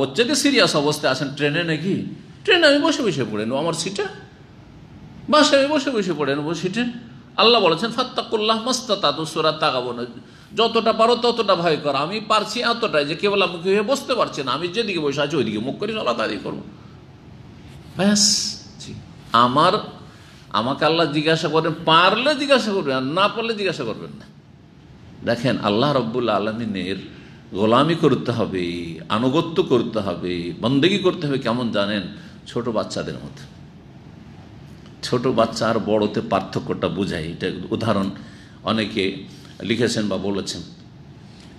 ওর থেকে সিরিয়াস অবস্থায় আছেন ট্রেনে নাকি ট্রেনে আমি বসে বসে পড়ে নেব আমার সিটে বাসে আমি বসে বসে পড়ে নেব সিটে আল্লাহ বলেছেন ফাত্তাকুল্লাহ মস্তাতা তো সোরা তাকাবো না যতটা পারো ততটা ভয় করো আমি পারছি এতটাই যে কেবল আমি হয়ে বসতে পারছি না আমি যেদিকে বসে আছি ওইদিকে মুখ করি চলা তাদের করবো ব্যাস আমার আমাকে আল্লাহ জিজ্ঞাসা করবেন পারলে জিজ্ঞাসা করবেন আর না পারলে জিজ্ঞাসা করবেন না দেখেন আল্লাহ রব্বুল্লা আলমিনের গোলামি করতে হবে আনুগত্য করতে হবে বন্দেগি করতে হবে কেমন জানেন ছোট বাচ্চাদের মধ্যে ছোট বাচ্চা আর বড়তে পার্থক্যটা বোঝায় এটা উদাহরণ অনেকে লিখেছেন বা বলেছেন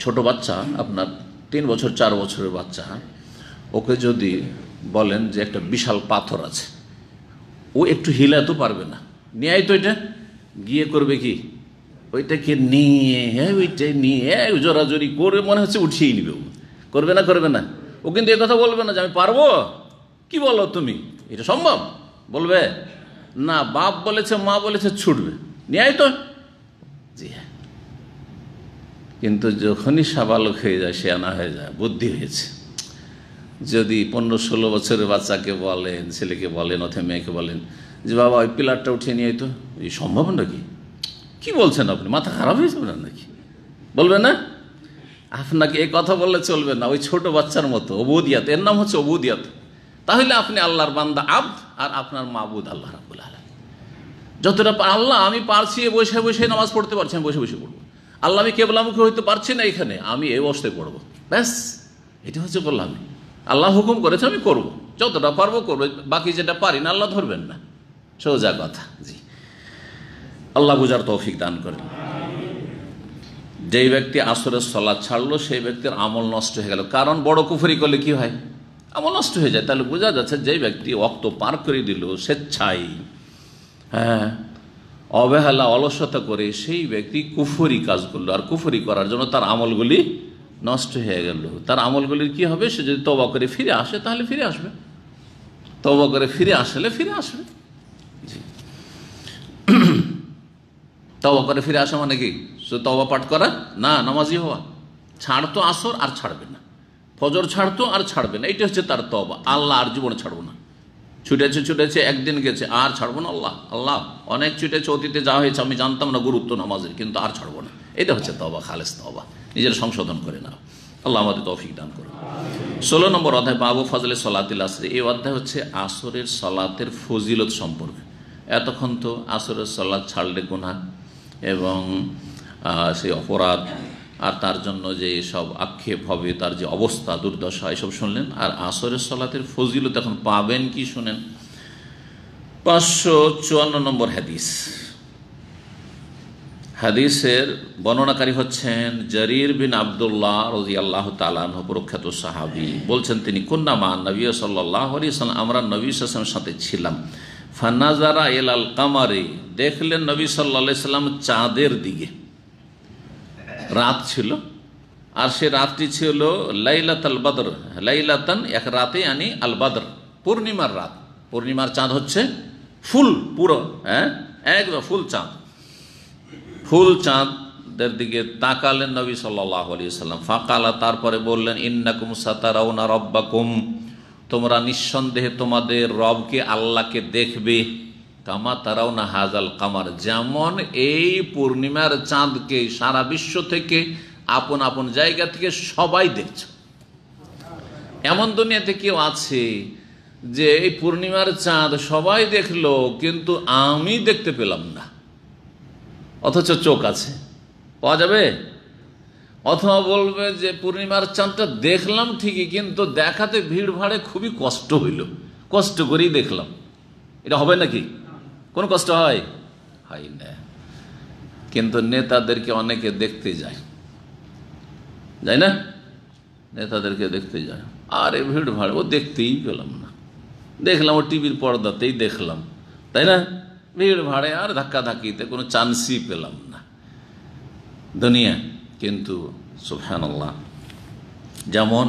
ছোট বাচ্চা আপনার তিন বছর চার বছরের বাচ্চা হ্যাঁ? ওকে যদি বলেন যে একটা বিশাল পাথর আছে ও একটু হিলাতেও পারবে না নিয়ে তো এটা গিয়ে করবে কি ওইটাকে নিয়ে হ্যাঁ ওইটাই নিয়ে হ্যাঁ, জোরাজোরি করে মনে হচ্ছে উঠিয়েই নিবে করবে না করবে না ও কিন্তু কথা বলবে না যে আমি পারবো কি বলো তুমি এটা সম্ভব বলবে না বাপ বলেছে মা বলেছে ছুটবে নিয়ে তো জি হ্যাঁ কিন্তু যখনই সাবালক হয়ে যায় সে আনা হয়ে যায় বুদ্ধি হয়েছে যদি পনেরো ষোলো বছরের বাচ্চাকে বলেন ছেলেকে বলেন অথবা মেয়েকে বলেন যে বাবা ওই পিলারটা উঠিয়ে নিয়ে তো এই সম্ভব নাকি কি বলছেন আপনি মাথা খারাপ হয়ে যাবে নাকি বলবেন না আপনাকে এ কথা বললে চলবে না ওই ছোট বাচ্চার মতো অবুদিয়াত এর নাম হচ্ছে অবুদিয়াত তাহলে আপনি আল্লাহর বান্দা আব্দ আর আপনার মাবুদ আল্লাহ রাবুল আলম যতটা আল্লাহ আমি পারছি বসে বসে নামাজ পড়তে পারছি আমি বসে বসে পড়বো আল্লাহ আমি কেবলামুখী হইতে পারছি না এখানে আমি এই অবস্থায় পড়বো ব্যাস এটা হচ্ছে বললাম আল্লাহ হুকুম করেছে আমি করব যতটা পারবো করবো বাকি যেটা পারি না আল্লাহ ধরবেন না সোজা কথা জি আল্লাহ বুঝার তৌফিক দান করেন যেই ব্যক্তি আসরের সলাদ ছাড়লো সেই ব্যক্তির আমল নষ্ট হয়ে গেল কারণ বড় কুফরি করলে কি হয় আমল নষ্ট হয়ে যায় তাহলে বোঝা যাচ্ছে যেই ব্যক্তি অক্ত পার করে দিল স্বেচ্ছাই হ্যাঁ অবহেলা অলসতা করে সেই ব্যক্তি কুফুরি কাজ করলো আর কুফরি করার জন্য তার আমলগুলি নষ্ট হয়ে গেল তার আমলগুলির কি হবে সে যদি তবা করে ফিরে আসে তাহলে ফিরে আসবে তবা করে ফিরে আসলে ফিরে আসবে তবা করে ফিরে আসা মানে কি শুধু তবা পাঠ করা না নামাজি হওয়া ছাড়তো আসর আর ছাড়বে না ফজর ছাড়তো আর ছাড়বে না এটা হচ্ছে তার তবা আল্লাহ আর জীবনে ছাড়বো না ছুটেছে ছুটেছে একদিন গেছে আর ছাড়বো না আল্লাহ আল্লাহ অনেক ছুটেছে অতীতে যা হয়েছে আমি জানতাম না গুরুত্ব নামাজের কিন্তু আর ছাড়বো না এটা হচ্ছে তবা খালেস তবা নিজের সংশোধন করে না আল্লাহ আমাদের তৌফিক দান করুন ষোলো নম্বর অধ্যায় বাবু ফজলে সলাতিল আসরে এই অধ্যায় হচ্ছে আসরের সলাতের ফজিলত সম্পর্কে এতক্ষণ তো আসরের সলাৎ ছাড়লে গুনা এবং সেই অপরাধ আর তার জন্য যে সব আক্ষেপ হবে তার যে অবস্থা দুর্দশা এসব শুনলেন আর আসরের সলাতের ফজিল এখন পাবেন কি শুনেন পাঁচশো চুয়ান্ন নম্বর হাদিস হাদিসের বর্ণনাকারী হচ্ছেন জরির বিন আবদুল্লাহ রজি আল্লাহ তালান প্রখ্যাত সাহাবি বলছেন তিনি কন্যা মা নবী সাল্লাহ আমরা নবী সাসমের সাথে ছিলাম ফানাজারা এল আল কামারে দেখলেন নবী সাল্লা সাল্লাম চাঁদের দিকে রাত ছিল আর সে রাতটি ছিল লাইলাত আল বাদর লাইলাতন এক রাতে আনি আল বাদর পূর্ণিমার রাত পূর্ণিমার চাঁদ হচ্ছে ফুল পুরো হ্যাঁ একদম ফুল চাঁদ ফুল চাঁদের দিকে তাকালেন নবী সাল্লাহ আলিয়া সাল্লাম ফাঁকালা তারপরে বললেন ইন্নাকুম সাতারাউনা রব্বাকুম তোমরা নিঃসন্দেহে তোমাদের রবকে আল্লাহকে দেখবে কামা তারাও না হাজাল কামার যেমন এই পূর্ণিমার চাঁদকে সারা বিশ্ব থেকে আপন আপন জায়গা থেকে সবাই দেখছ এমন দুনিয়াতে কেউ আছে যে এই পূর্ণিমার চাঁদ সবাই দেখলো কিন্তু আমি দেখতে পেলাম না অথচ চোখ আছে পাওয়া যাবে অথবা বলবে যে পূর্ণিমার চাঁদটা দেখলাম ঠিকই কিন্তু দেখাতে ভিড় ভাড়ে খুবই কষ্ট হইল কষ্ট করেই দেখলাম এটা হবে নাকি কোনো কষ্ট হয় হয় না কিন্তু নেতাদেরকে অনেকে দেখতে যায় যাই না নেতাদেরকে দেখতে যায় আরে ভিড় ভাড় ও দেখতেই পেলাম না দেখলাম ও টিভির পর্দাতেই দেখলাম তাই না ভিড় ভাড়ে আর ধাক্কা ধাক্কিতে কোনো চান্সই পেলাম না দুনিয়া কিন্তু আল্লাহ যেমন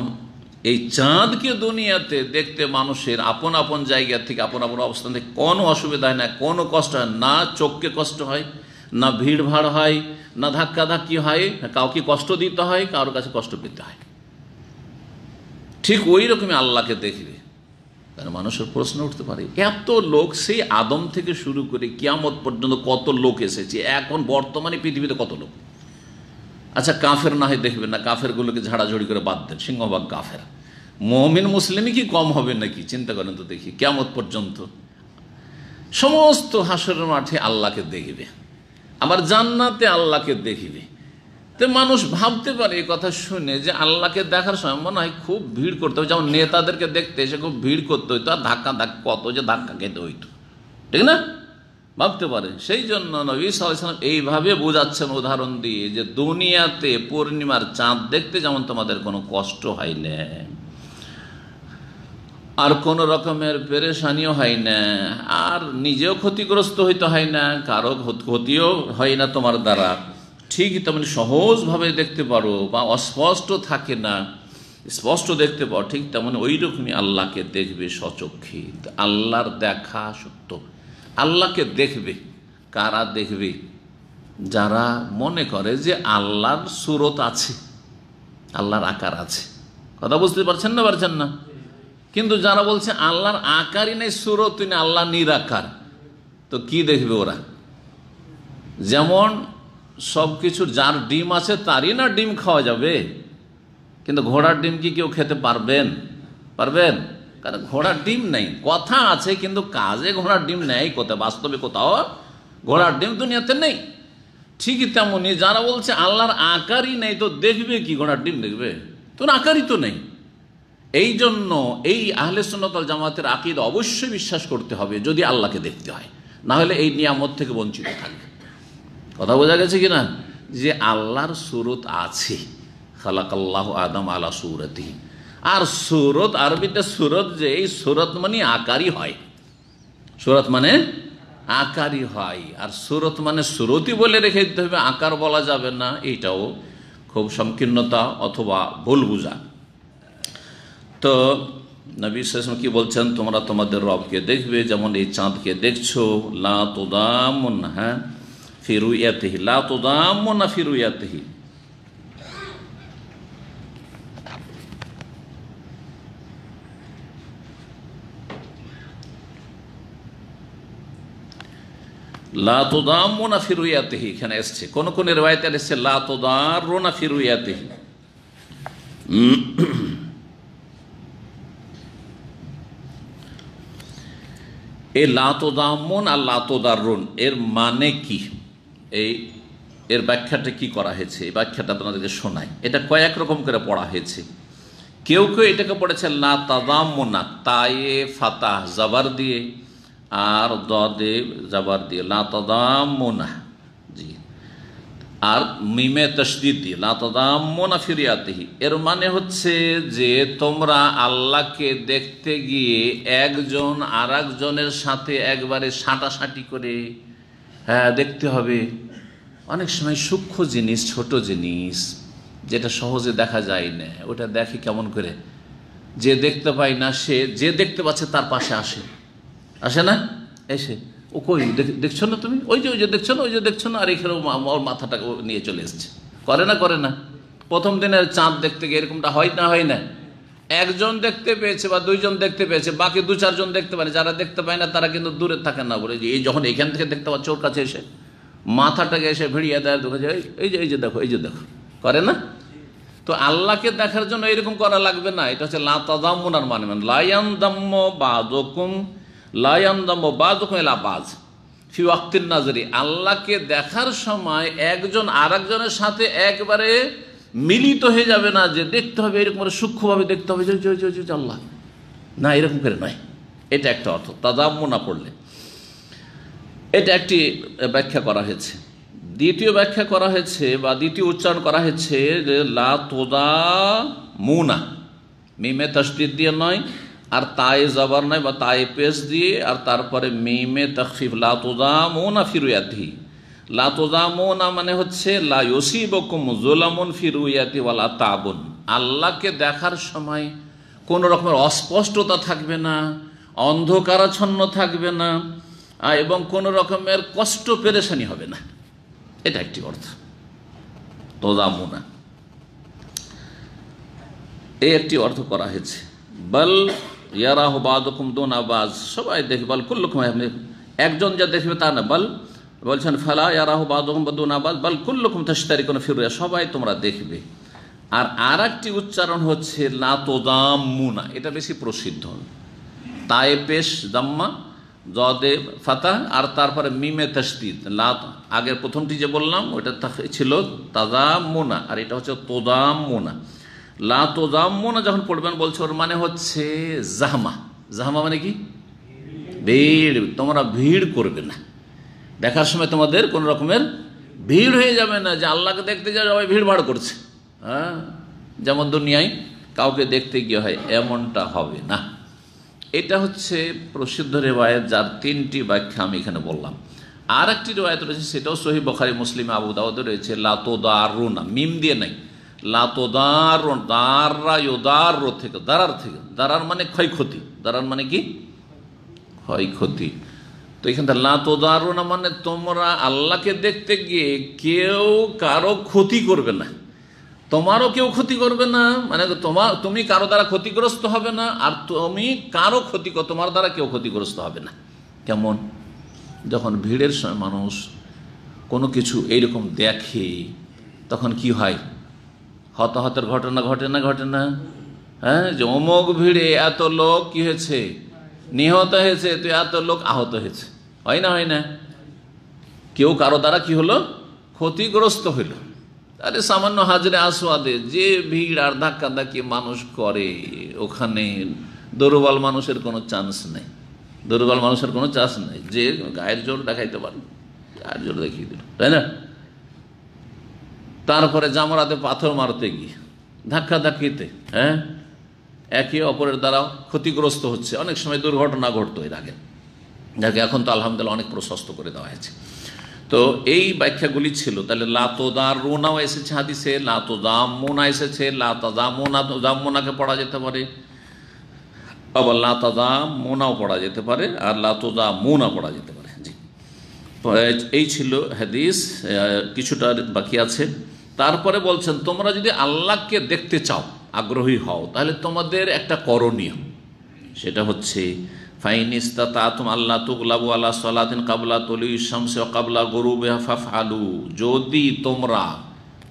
এই চাঁদকে দুনিয়াতে দেখতে মানুষের আপন আপন জায়গা থেকে আপন আপন অবস্থান থেকে কোনো অসুবিধা হয় না কোনো কষ্ট হয় না চোখকে কষ্ট হয় না ভিড় ভাড় হয় না ধাক্কা ধাক্কি হয় কাউকে কষ্ট দিতে হয় কারোর কাছে কষ্ট পেতে হয় ঠিক ওই রকমই আল্লাহকে দেখবে কারণ মানুষের প্রশ্ন উঠতে পারে এত লোক সেই আদম থেকে শুরু করে কিয়ামত পর্যন্ত কত লোক এসেছে এখন বর্তমানে পৃথিবীতে কত লোক আচ্ছা কাফের না হয় দেখবেন না কাফেরগুলোকে ঝাড়াঝড়ি করে বাদ দেন সিংহবাগ কাফের মহমিন মুসলিমই কি কম হবে নাকি চিন্তা করেন তো দেখি কেমন পর্যন্ত সমস্ত হাসরের মাঠে আল্লাহকে দেখবে আবার জান্নাতে আল্লাহকে দেখিবে তো মানুষ ভাবতে পারে এই কথা শুনে যে আল্লাহকে দেখার সময় মনে হয় খুব ভিড় করতে হবে যেমন নেতাদেরকে দেখতে এসে খুব ভিড় করতে হইতো আর ধাক্কা ধাক্কা কত যে ধাক্কা খেতে হইতো ঠিক না ভাবতে পারে সেই জন্য নবী সালাম এইভাবে বোঝাচ্ছেন উদাহরণ দিয়ে যে দুনিয়াতে পূর্ণিমার চাঁদ দেখতে যেমন তোমাদের কোনো কষ্ট হয় না আর কোন রকমের পেরেশানিও হয় না আর নিজেও ক্ষতিগ্রস্ত হইতে হয় না কারো ক্ষতিও হয় না তোমার দ্বারা ঠিক তেমনি সহজভাবে দেখতে পারো বা অস্পষ্ট থাকে না স্পষ্ট দেখতে পাও ঠিক তেমন ওই রকমই আল্লাহকে দেখবে সচক্ষিত আল্লাহর দেখা সত্য আল্লাহকে দেখবে কারা দেখবে যারা মনে করে যে আল্লাহর সুরত আছে আল্লাহর আকার আছে কথা বুঝতে পারছেন না পারছেন না কিন্তু যারা বলছে আল্লাহর আকারই নেই সুরত নেই আল্লাহ নিরাকার তো কি দেখবে ওরা যেমন সব কিছু যার ডিম আছে তারই না ডিম খাওয়া যাবে কিন্তু ঘোড়ার ডিম কি কেউ খেতে পারবেন পারবেন কারণ ঘোড়ার ডিম নেই কথা আছে কিন্তু কাজে ঘোড়ার ডিম নেই কোথায় বাস্তবে কোথাও ঘোড়ার ডিম দুনিয়াতে নেই ঠিকই তেমনি যারা বলছে আল্লাহর আকারই নেই তো দেখবে কি ঘোড়ার ডিম দেখবে তোর আকারই তো নেই এই জন্য এই আহলে সন্ন্যতাল জামাতের আকিদ অবশ্যই বিশ্বাস করতে হবে যদি আল্লাহকে দেখতে হয় না হলে এই নিয়ামত থেকে বঞ্চিত থাকবে কথা বোঝা গেছে কি না যে আল্লাহর সুরত আছে খালাক আল্লাহ আদম আলা সুরতি আর সুরত আরবিতে সুরত যে এই সুরত মানে আকারই হয় সুরত মানে আকারই হয় আর সুরত মানে সুরতই বলে রেখে দিতে হবে আকার বলা যাবে না এইটাও খুব সংকীর্ণতা অথবা ভুল বুঝা তো নবী সালাম কি বলছেন তোমরা তোমাদের রবকে দেখবে যেমন এই চাঁদকে দেখছো লা তোদামন হ্যাঁ ফিরুইয়াতেহি লা তোদামন না ফিরুইয়াতেহি লাতোদাম ফিরুইয়াতেহি এখানে এসছে কোন কোন রেওয়ায়তে এসছে লাতোদার রোনা ফিরুইয়াতেহি এই লাতোদামন আর লাতোদারুন এর মানে কি এই এর ব্যাখ্যাটা কি করা হয়েছে এই ব্যাখ্যাটা আপনাদেরকে শোনায় এটা কয়েক রকম করে পড়া হয়েছে কেউ কেউ এটাকে পড়েছে লাতাদামনা তায়ে ফাতাহ জাবার দিয়ে আর দে জাবার দিয়ে মোনা জি আর মিমে তসদিদ দিয়ে মোনা ফিরিয়াতেহি এর মানে হচ্ছে যে তোমরা আল্লাহকে দেখতে গিয়ে একজন আর একজনের সাথে একবারে সাঁটাসাঁটি করে হ্যাঁ দেখতে হবে অনেক সময় সূক্ষ্ম জিনিস ছোট জিনিস যেটা সহজে দেখা যায় না ওটা দেখে কেমন করে যে দেখতে পায় না সে যে দেখতে পাচ্ছে তার পাশে আসে আসে না এসে ও কই দেখছো না তুমি ওই যে ওই যে দেখছো না ওই যে দেখছো না আর এখানে ওর মাথাটা নিয়ে চলে এসছে করে না করে না প্রথম দিনে চাঁদ দেখতে গিয়ে এরকমটা হয় না হয় না একজন দেখতে পেয়েছে বা দুইজন দেখতে পেয়েছে বাকি দু চারজন দেখতে পারে যারা দেখতে পায় না তারা কিন্তু দূরে থাকে না বলে যে এই যখন এখান থেকে দেখতে পাচ্ছে ওর কাছে এসে মাথাটাকে এসে ভিড়িয়ে দেয় দেখো যে এই যে এই যে দেখো এই যে দেখো করে না তো আল্লাহকে দেখার জন্য এরকম করা লাগবে না এটা হচ্ছে লাতাদামুনার মানে মানে লায়ান দাম্ম বা দকুম লায়ান্দাম বাজ ওখানে বাজ ফি ওয়াক্তির নাজরি আল্লাহকে দেখার সময় একজন আরেকজনের সাথে একবারে মিলিত হয়ে যাবে না যে দেখতে হবে এরকম সূক্ষ্মভাবে দেখতে হবে আল্লাহ না এরকম করে নয় এটা একটা অর্থ তাজাম্য না পড়লে এটা একটি ব্যাখ্যা করা হয়েছে দ্বিতীয় ব্যাখ্যা করা হয়েছে বা দ্বিতীয় উচ্চারণ করা হয়েছে যে লা তোদা মুনা মিমে তসদিদ দিয়ে নয় আর তাই জবর নাই বা তায়ে পেশ দিয়ে আর তারপরে মিমে তকফিফ ও না ফিরুয়াতি লাতোদামো না মানে হচ্ছে বকুম জোলামুন ফিরুয়াতি ওয়ালা তাবুন আল্লাহকে দেখার সময় কোনো রকমের অস্পষ্টতা থাকবে না অন্ধকারাচ্ছন্ন থাকবে না এবং কোনো রকমের কষ্ট পেরেশানি হবে না এটা একটি অর্থ তোদামুনা এই একটি অর্থ করা হয়েছে বল ইয়ারাহ বাদুকুম দোন আবাজ সবাই দেখবাল কুল্লুকুম আপনি একজন যা দেখবে তা না বল বলছেন ফালা ইয়ারাহ বাদুকুম বা দোন আবাজ বাল কুল্লুকুম তাস্তারি কোনো ফিরুয়া সবাই তোমরা দেখবে আর আর একটি উচ্চারণ হচ্ছে লাতোদাম মুনা এটা বেশি প্রসিদ্ধ তাই বেশ দাম্মা জদে ফাতা আর তারপরে মিমে তস্তিদ লাত আগের প্রথমটি যে বললাম ওটা ছিল তাজাম মোনা আর এটা হচ্ছে তোদাম মোনা লাতো যখন পড়বেন বলছে ওর মানে হচ্ছে জাহমা জাহমা মানে কি ভিড় তোমরা ভিড় করবে না দেখার সময় তোমাদের কোন রকমের ভিড় হয়ে যাবে না যে আল্লাহকে দেখতে যাবে সবাই ভিড় ভাড় করছে হ্যাঁ যেমন দুনিয়ায় কাউকে দেখতে গিয়ে হয় এমনটা হবে না এটা হচ্ছে প্রসিদ্ধ রেবায়ত যার তিনটি ব্যাখ্যা আমি এখানে বললাম আর একটি রেবায়ত রয়েছে সেটাও সহি বখারি মুসলিম আবু রয়েছে লাতো দা আর রুনা মিম দিয়ে নাই লাতোদার দাররা ইদার থেকে দারার থেকে দারার মানে ক্ষয়ক্ষতি দারার মানে কি ক্ষয়ক্ষতি তো এখানটা লাতোদারু না মানে তোমরা আল্লাহকে দেখতে গিয়ে কেউ কারো ক্ষতি করবে না তোমারও কেউ ক্ষতি করবে না মানে তোমার তুমি কারো দ্বারা ক্ষতিগ্রস্ত হবে না আর তুমি কারো ক্ষতি তোমার দ্বারা কেউ ক্ষতিগ্রস্ত হবে না কেমন যখন ভিড়ের সময় মানুষ কোনো কিছু এইরকম দেখে তখন কি হয় হতাহতের ঘটনা ঘটে না ঘটে না হ্যাঁ যে অমুক ভিড়ে এত লোক কি হয়েছে নিহত হয়েছে তো এত লোক আহত হয়েছে হয় না হয় না কেউ কারো দ্বারা কি হলো ক্ষতিগ্রস্ত হইল আরে সামান্য হাজরে আসোয়াদে যে ভিড় আর ধাক্কা ধাক্কি মানুষ করে ওখানে দুর্বল মানুষের কোনো চান্স নেই দুর্বল মানুষের কোনো চান্স নেই যে গায়ের জোর দেখাইতে পারে গায়ের জোর দেখিয়ে দিল তাই না তারপরে জামরাতে পাথর মারতে গিয়ে ধাক্কা ধাক্কিতে হ্যাঁ একে অপরের দ্বারা ক্ষতিগ্রস্ত হচ্ছে অনেক সময় দুর্ঘটনা ঘটতো এর আগে যাকে এখন তো আলহামদুলিল্লাহ অনেক প্রশস্ত করে দেওয়া হয়েছে তো এই ব্যাখ্যাগুলি ছিল তাহলে লাতোদার রোনাও এসেছে হাদিসে লাতো মোনা এসেছে লাতাদামোনা মোনাকে পড়া যেতে পারে আবার দা মোনাও পড়া যেতে পারে আর লাতোদা মোনা পড়া যেতে পারে জি এই ছিল হাদিস কিছুটা বাকি আছে তারপরে বলছেন তোমরা যদি আল্লাহকে দেখতে চাও আগ্রহী হও তাহলে তোমাদের একটা করণীয় সেটা হচ্ছে আল্লাহ তুকলাবু কাবলা তলি কাবলা গরু আলু যদি তোমরা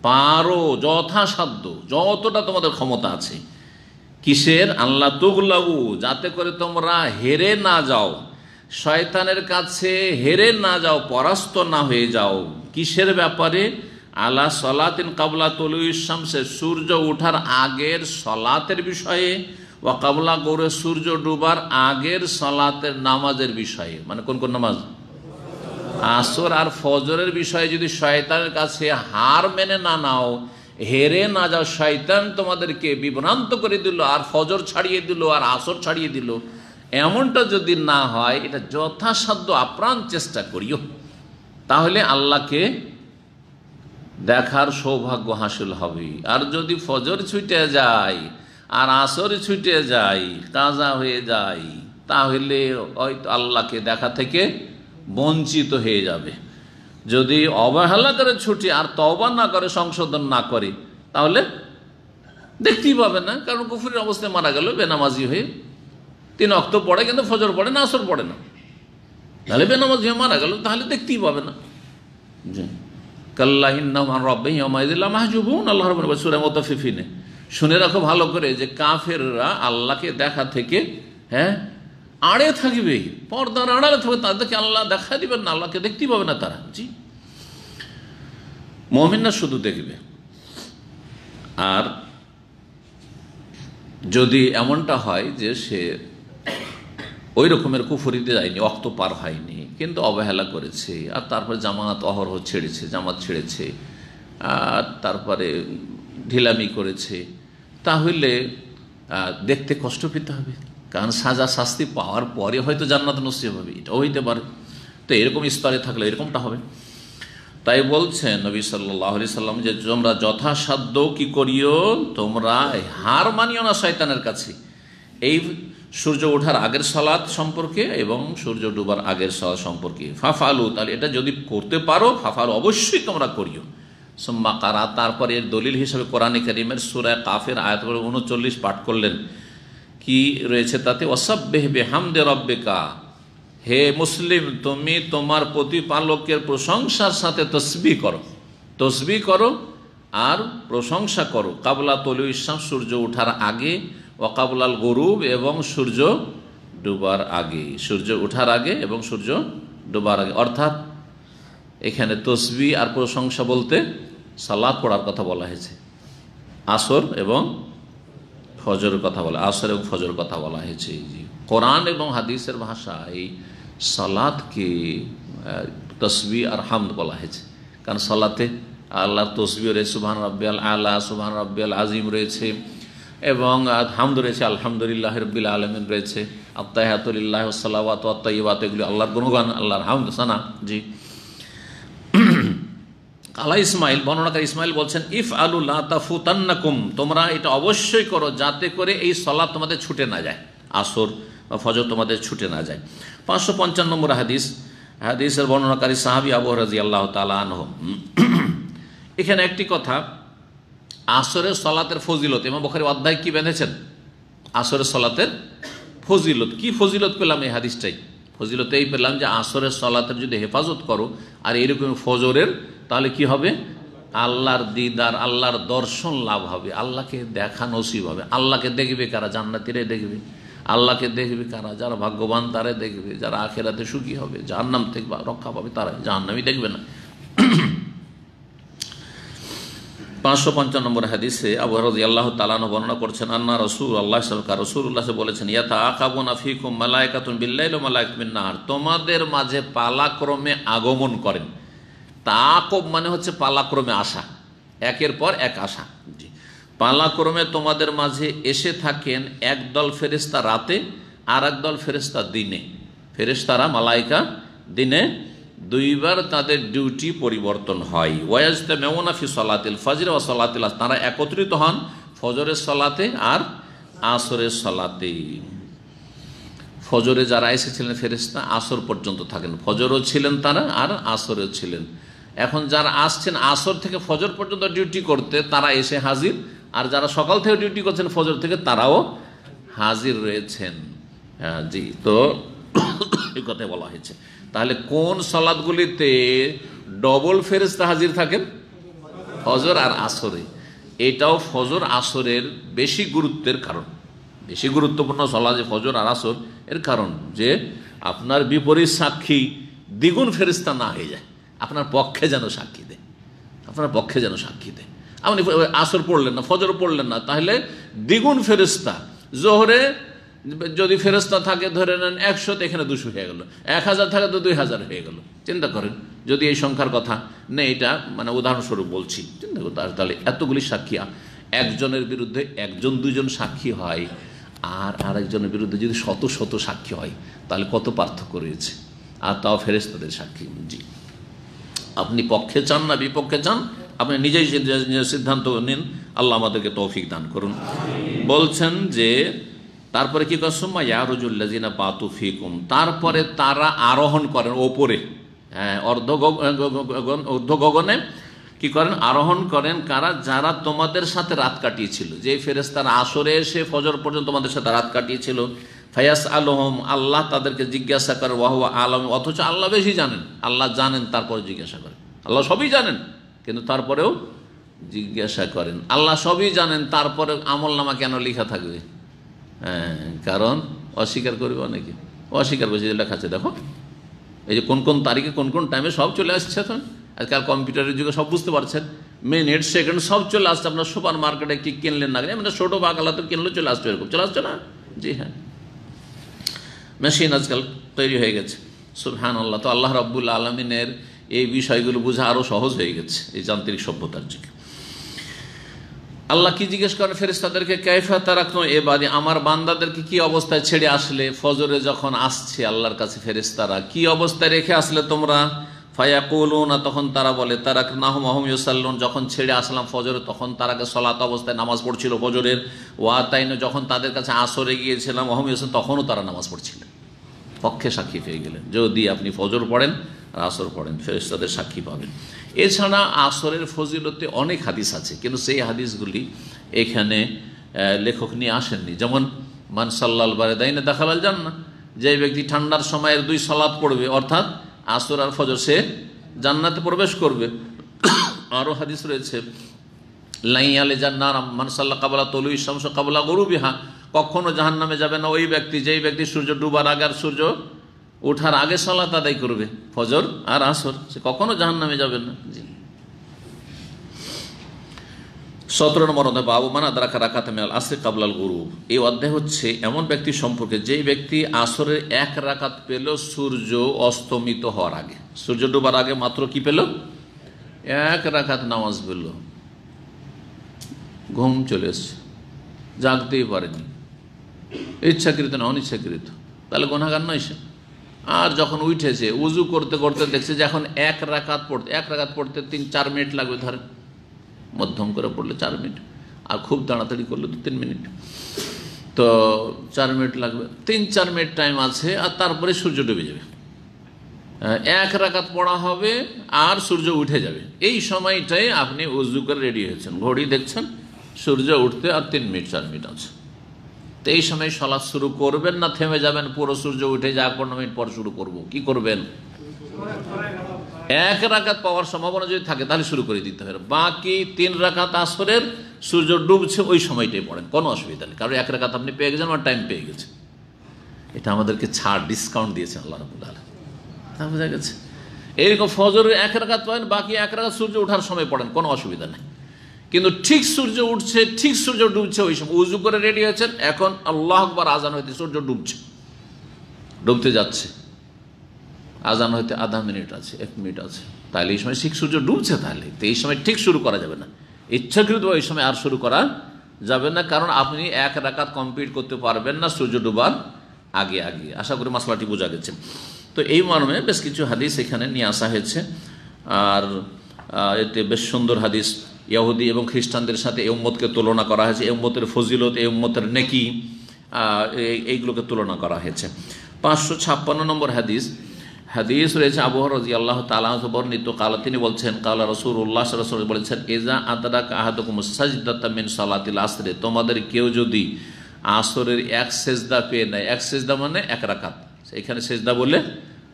পারো যথাসাধ্য যতটা তোমাদের ক্ষমতা আছে কিসের আল্লাহ তুগলাবু যাতে করে তোমরা হেরে না যাও শয়তানের কাছে হেরে না যাও পরাস্ত না হয়ে যাও কিসের ব্যাপারে আলা সলাতিন কাবলা তলু শামসে সূর্য উঠার আগের সলাতের বিষয়ে ও কাবলা গৌরে সূর্য ডুবার আগের সলাতের নামাজের বিষয়ে মানে কোন কোন নামাজ আসর আর ফজরের বিষয়ে যদি শয়তানের কাছে হার মেনে না নাও হেরে না যাও শয়তান তোমাদেরকে বিভ্রান্ত করে দিল আর ফজর ছাড়িয়ে দিল আর আসর ছাড়িয়ে দিল এমনটা যদি না হয় এটা যথাসাধ্য আপ্রাণ চেষ্টা করিও তাহলে আল্লাহকে দেখার সৌভাগ্য হাসিল হবে আর যদি ফজর ছুটে যায় আর আসর ছুটে যায় কাজা হয়ে যায় তাহলে হয়তো আল্লাহকে দেখা থেকে বঞ্চিত হয়ে যাবে যদি অবহেলা করে ছুটি আর তবা না করে সংশোধন না করে তাহলে দেখতেই পাবে না কারণ কুফুরের অবস্থায় মারা গেল বেনামাজি হয়ে তিন অক্ত পড়ে কিন্তু ফজর পড়ে না আসর পড়ে না তাহলে বেনামাজি হয়ে মারা গেল তাহলে দেখতেই পাবে না জি কাল্লাহিন্নামান রব্বাই ওমাইদুল্লাহ মাহজুবুন আল্লাহ রব সুরে শুনে রাখো ভালো করে যে কাফেররা আল্লাহকে দেখা থেকে হ্যাঁ আড়ে থাকবে পর্দার আড়ালে থাকবে তাদেরকে আল্লাহ দেখা দিবেন না আল্লাহকে দেখতেই পাবে না তারা জি মমিনরা শুধু দেখবে আর যদি এমনটা হয় যে সে ওই রকমের কুফুরিতে যায়নি অক্ত পার হয়নি কিন্তু অবহেলা করেছে আর তারপর জামাত অহরহ ছেড়েছে জামাত ছেড়েছে আর তারপরে ঢিলামি করেছে তাহলে দেখতে কষ্ট পেতে হবে কারণ সাজা শাস্তি পাওয়ার পরে হয়তো জান্নাত নসিব হবে এটাও হইতে পারে তো এরকম স্তরে থাকলে এরকমটা হবে তাই বলছেন নবী সাল্লি সাল্লাম যে তোমরা যথাসাধ্য কি করিও তোমরা হার মানিও না শয়তানের কাছে এই সূর্য ওঠার আগের সালাত সম্পর্কে এবং সূর্য ডুবার আগের সালাদ সম্পর্কে ফাফালু তাহলে এটা যদি করতে পারো ফাফাল অবশ্যই তোমরা করিও সোম্মা কারা তারপরে এর দলিল হিসাবে কোরআন করিমের সুরায় কাফের আয়াত করে উনচল্লিশ পাঠ করলেন কি রয়েছে তাতে দে বেহামদে রব্বেকা হে মুসলিম তুমি তোমার প্রতিপালকের প্রশংসার সাথে তসবি করো তসবি করো আর প্রশংসা করো কাবলা তলু ইসলাম সূর্য ওঠার আগে ওয়াকাবুল আল গরুব এবং সূর্য ডুবার আগে সূর্য ওঠার আগে এবং সূর্য ডোবার আগে অর্থাৎ এখানে তসবি আর প্রশংসা বলতে সালাদ পড়ার কথা বলা হয়েছে আসর এবং ফজর কথা বলা আসর এবং ফজর কথা বলা হয়েছে কোরআন এবং হাদিসের ভাষা এই সালাদকে তসবি আর হামদ বলা হয়েছে কারণ সালাতে আল্লাহ তসবি রয়েছে সুবাহ রব্বাল আলা সুবাহ রব্বাল আজিম রয়েছে এবং হামদ রয়েছে আলহামদুলিল্লাহ রব্বিল আলমিন রয়েছে আত্মাহাতুলিল্লাহ সালাওয়াত আত্মাইবাত এগুলি আল্লাহর গুণগান আল্লাহর হামদ সানা জি আলা ইসমাইল বর্ণনাকার ইসমাইল বলছেন ইফ আলু লাতাফুতান্নাকুম তোমরা এটা অবশ্যই করো যাতে করে এই সলাদ তোমাদের ছুটে না যায় আসর বা ফজর তোমাদের ছুটে না যায় পাঁচশো পঞ্চান্ন নম্বর হাদিস হাদিসের বর্ণনাকারী সাহাবি আবু রাজি আল্লাহ তালা আনহ এখানে একটি কথা আসরের সলাতের ফজিলত এমা বখারি অধ্যায় কি বেঁধেছেন আসরের সলাতের ফজিলত কি ফজিলত পেলাম এই হাদিসটাই ফজিলত এই পেলাম যে আসরের সলাতের যদি হেফাজত করো আর এরকম ফজরের তাহলে কি হবে আল্লাহর দিদার আল্লাহর দর্শন লাভ হবে আল্লাহকে দেখা নসিব হবে আল্লাহকে দেখবে কারা জান্নাতিরে দেখবে আল্লাহকে দেখবে কারা যারা ভাগ্যবান তারাই দেখবে যারা আখেরাতে সুখী হবে জাহান্নাম থেকে রক্ষা পাবে তারা জাহান্নামই দেখবে না পাঁচশো পঞ্চান্ন নম্বর হাদিসে আবু হরদ আল্লাহ তালানো বর্ণনা করছেন আন্না রসুল আল্লাহ সরকার রসুল উল্লাহ বলেছেন ইয়াতা আকাবু নাফিকুম মালায়কাতুন বিল্লাইল মালায়কমিনার তোমাদের মাঝে পালাক্রমে আগমন করেন তা তাকব মানে হচ্ছে পালাক্রমে আসা একের পর এক আসা জি পালাক্রমে তোমাদের মাঝে এসে থাকেন একদল ফেরেস্তা রাতে আর একদল ফেরেস্তা দিনে ফেরেস্তারা মালাইকা দিনে দুইবার তাদের ডিউটি পরিবর্তন হয় ওয়াজতে মেমোনাফি সলাতিল ফজর ও সলাতিল তারা একত্রিত হন ফজরের সলাতে আর আসরের সলাতে ফজরে যারা এসেছিলেন ফেরেস্তা আসর পর্যন্ত থাকেন ফজরও ছিলেন তারা আর আসরেও ছিলেন এখন যারা আসছেন আসর থেকে ফজর পর্যন্ত ডিউটি করতে তারা এসে হাজির আর যারা সকাল থেকে ডিউটি করছেন ফজর থেকে তারাও হাজির রয়েছেন হ্যাঁ জি তো এই কথাই বলা হয়েছে তাহলে কোন সলাদগুলিতে ডবল ফেরেস্তা হাজির থাকেন ফজর আর আসরে এটাও ফজর আসরের বেশি গুরুত্বের কারণ বেশি গুরুত্বপূর্ণ সলা যে ফজর আর আসর এর কারণ যে আপনার বিপরীত সাক্ষী দ্বিগুণ ফেরিস্তা না হয়ে যায় আপনার পক্ষে যেন সাক্ষী দেয় আপনার পক্ষে যেন সাক্ষী দেয় আপনি আসর পড়লেন না ফজর পড়লেন না তাহলে দ্বিগুণ ফেরিস্তা জোহরে যদি ফেরস্তা থাকে ধরে নেন একশো এখানে দুশো হয়ে গেল এক হাজার থাকে তো দুই হাজার হয়ে গেল চিন্তা করেন যদি এই সংখ্যার কথা নেই এটা মানে উদাহরণস্বরূপ বলছি চিন্তা করতে তাহলে এতগুলি সাক্ষী একজনের বিরুদ্ধে একজন দুজন সাক্ষী হয় আর আরেকজনের বিরুদ্ধে যদি শত শত সাক্ষী হয় তাহলে কত পার্থক্য রয়েছে আর তাও ফেরেস্তাদের সাক্ষী জি আপনি পক্ষে চান না বিপক্ষে চান আপনি নিজেই সিদ্ধান্ত নিন আল্লাহ আমাদেরকে তৌফিক দান করুন বলছেন যে তারপরে কি করার সময় ইয়ারুজুল্লাজিনা পাতু ফিকুম তারপরে তারা আরোহণ করেন ওপরে হ্যাঁ অর্ধ অর্ধ গগনে কি করেন আরোহণ করেন কারা যারা তোমাদের সাথে রাত কাটিয়েছিল যে তারা আসরে এসে ফজর পর্যন্ত তোমাদের সাথে রাত কাটিয়েছিল ফায়াস আলহম আল্লাহ তাদেরকে জিজ্ঞাসা করে ওয়াহুয়া আলম অথচ আল্লাহ বেশি জানেন আল্লাহ জানেন তারপরে জিজ্ঞাসা করেন আল্লাহ সবই জানেন কিন্তু তারপরেও জিজ্ঞাসা করেন আল্লাহ সবই জানেন তারপরে আমল নামা কেন লেখা থাকবে হ্যাঁ, কারণ অস্বীকার করবে অনেকে অস্বীকার করছে যে লেখা আছে দেখো এই যে কোন কোন তারিখে কোন কোন টাইমে সব চলে আসছে এখন আজকাল কম্পিউটারের যুগে সব বুঝতে পারছেন মিনিট সেকেন্ড সব চলে আসছে আপনার সুপার মার্কেটে কি কিনলেন না মানে ছোটো বাংলা তো কিনলে চলে আসছে এরকম চলে আসছে না জি হ্যাঁ মেশিন আজকাল তৈরি হয়ে গেছে সুবহান আল্লাহ তো আল্লাহ রব্বুল আলমিনের এই বিষয়গুলো বোঝা আরও সহজ হয়ে গেছে এই যান্ত্রিক সভ্যতার যুগে আল্লাহ কি জিজ্ঞেস করেন ফেরিস্তাদেরকে ক্যাফা এ এবারে আমার বান্দাদেরকে কি অবস্থায় ছেড়ে আসলে ফজরে যখন আসছে আল্লাহর কাছে ফেরিস্তারা কি অবস্থায় রেখে আসলে তোমরা না তখন তারা বলে তারা নাহম আহম যখন ছেড়ে আসলাম ফজরে তখন তারাকে সলাত অবস্থায় নামাজ পড়ছিল ফজরের ওয়া তাইন যখন তাদের কাছে আসরে গিয়েছিলাম আহম ইউসাল তখনও তারা নামাজ পড়ছিলেন পক্ষে সাক্ষী পেয়ে গেলেন যদি আপনি ফজর পড়েন আর আসর পড়েন ফেরিস্তাদের সাক্ষী পাবেন এছাড়া আসরের ফজিলতে অনেক হাদিস আছে কিন্তু সেই হাদিসগুলি এখানে লেখক নিয়ে আসেননি যেমন মানসাল্লাল বারে দাইনে দেখালাল যান না যে ব্যক্তি ঠান্ডার সময়ের দুই সালাদ পড়বে অর্থাৎ আসর আর ফজর সে জান্নাতে প্রবেশ করবে আরও হাদিস রয়েছে লাইয়ালে আলে জান্নার মানসাল্লা কাবলা তলু ইসলাম কাবলা গরু বিহা কখনো জাহান্নামে যাবে না ওই ব্যক্তি যেই ব্যক্তি সূর্য ডুবার আগার সূর্য ওঠার আগে সলাত আদায় করবে ফজর আর আসর সে কখনো জাহান নামে যাবে না জি সতেরো নম্বর অধ্যায় বাবু মানা রাখাতে রাখা আসে কাবলাল গুরু এই অধ্যায় হচ্ছে এমন ব্যক্তি সম্পর্কে যেই ব্যক্তি আসরের এক রাখাত পেল সূর্য অস্তমিত হওয়ার আগে সূর্য ডোবার আগে মাত্র কি পেল এক রাখাত নামাজ পেল ঘুম চলে এসছে জাগতেই পারেনি ইচ্ছাকৃত না অনিচ্ছাকৃত তাহলে গোনাগার নয় সে আর যখন উঠেছে উজু করতে করতে দেখছে যে এখন এক রাকাত পড়তে এক রাকাত পড়তে তিন চার মিনিট লাগবে ধর মধ্যম করে পড়লে চার মিনিট আর খুব তাড়াতাড়ি করলে তো তিন মিনিট তো চার মিনিট লাগবে তিন চার মিনিট টাইম আছে আর তারপরে সূর্য ডুবে যাবে এক রাকাত পড়া হবে আর সূর্য উঠে যাবে এই সময়টাই আপনি উজু করে রেডি হয়েছেন ঘড়ি দেখছেন সূর্য উঠতে আর তিন মিনিট চার মিনিট আছে তো এই সময় সলাদ শুরু করবেন না থেমে যাবেন পুরো সূর্য উঠে যা পনেরো মিনিট পর শুরু করব কি করবেন এক রাখাত পাওয়ার সম্ভাবনা যদি থাকে তাহলে শুরু করে দিতে হবে বাকি তিন রাখাত আসরের সূর্য ডুবছে ওই সময়টাই পড়েন কোনো অসুবিধা নেই কারণ এক রাখাত আপনি পেয়ে গেছেন আমার টাইম পেয়ে গেছে এটা আমাদেরকে ছাড় ডিসকাউন্ট দিয়েছেন আল্লাহ রবুল আলম তা বোঝা গেছে এইরকম ফজর এক রাখাত পাবেন বাকি এক রাখাত সূর্য ওঠার সময় পড়েন কোনো অসুবিধা নেই কিন্তু ঠিক সূর্য উঠছে ঠিক সূর্য ডুবছে ওই সময় উজু করে রেডি হয়েছেন এখন আল্লাহ আকবর আজান হইতে সূর্য ডুবছে ডুবতে যাচ্ছে আজান হইতে আধা মিনিট আছে এক মিনিট আছে তাহলে এই সময় ঠিক সূর্য ডুবছে তাহলে তো এই সময় ঠিক শুরু করা যাবে না ইচ্ছাকৃত ওই সময় আর শুরু করা যাবে না কারণ আপনি এক ডাকাত কমপ্লিট করতে পারবেন না সূর্য ডুবার আগে আগে আশা করি মশলাটি বোঝা গেছে তো এই মর্মে বেশ কিছু হাদিস এখানে নিয়ে আসা হয়েছে আর এতে বেশ সুন্দর হাদিস ইয়াহুদি এবং খ্রিস্টানদের সাথে এই উম্মতকে তুলনা করা হয়েছে এই উম্মতের ফজিলত এই উম্মতের নেকি এইগুলোকে তুলনা করা হয়েছে পাঁচশো ছাপ্পান্ন নম্বর হাদিস হাদিস রয়েছে আবহ রাজি আল্লাহ তালাহ বর্ণিত কাল তিনি বলছেন কালা রসুর উল্লাহ রসুল বলেছেন এজা আদারা কাহাদুক মুসাজিদাতামিন সালাতিল আসরে তোমাদের কেউ যদি আসরের এক সেজদা পেয়ে নেয় এক সেজদা মানে এক রাকাত এখানে সেজদা বলে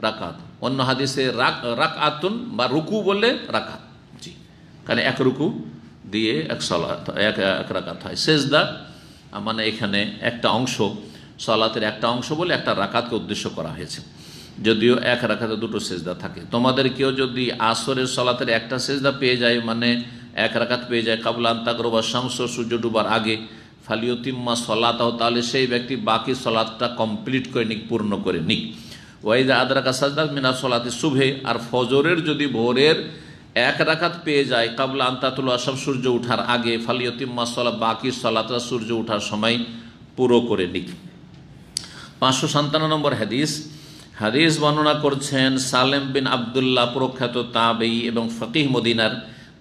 রাকাত অন্য হাদিসে রাক রাক আতুন বা রুকু বলে রাকাত কারণ এক রুকু দিয়ে এক সলাত এক এক রাকাত হয় সেজদা মানে এখানে একটা অংশ সলাতের একটা অংশ বলে একটা রাকাতকে উদ্দেশ্য করা হয়েছে যদিও এক রাখাতে দুটো সেজদা থাকে তোমাদের কেউ যদি আসরের সলাতের একটা সেজদা পেয়ে যায় মানে এক রাখাত পেয়ে যায় কাবুল তাকরবা শংস সূর্য ডুবার আগে ফালিউতিম্মা হও তাহলে সেই ব্যক্তি বাকি সলাতটা কমপ্লিট করে নিক পূর্ণ করে নিক ওয়াইদা আদরাকা সাজদা মিনা সলাতে শুভে আর ফজরের যদি ভোরের এক রাখাত পেয়ে যায় কাবলা আন্তাতুল আসাম সূর্য উঠার আগে ফালিয়তিম্মা সাল বাকি সলাতরা সূর্য উঠার সময় পুরো করে নিক পাঁচশো সান্তান্ন নম্বর হাদিস হাদিস বর্ণনা করছেন সালেম বিন আবদুল্লাহ প্রখ্যাত তাবেই এবং ফকিহ মদিনার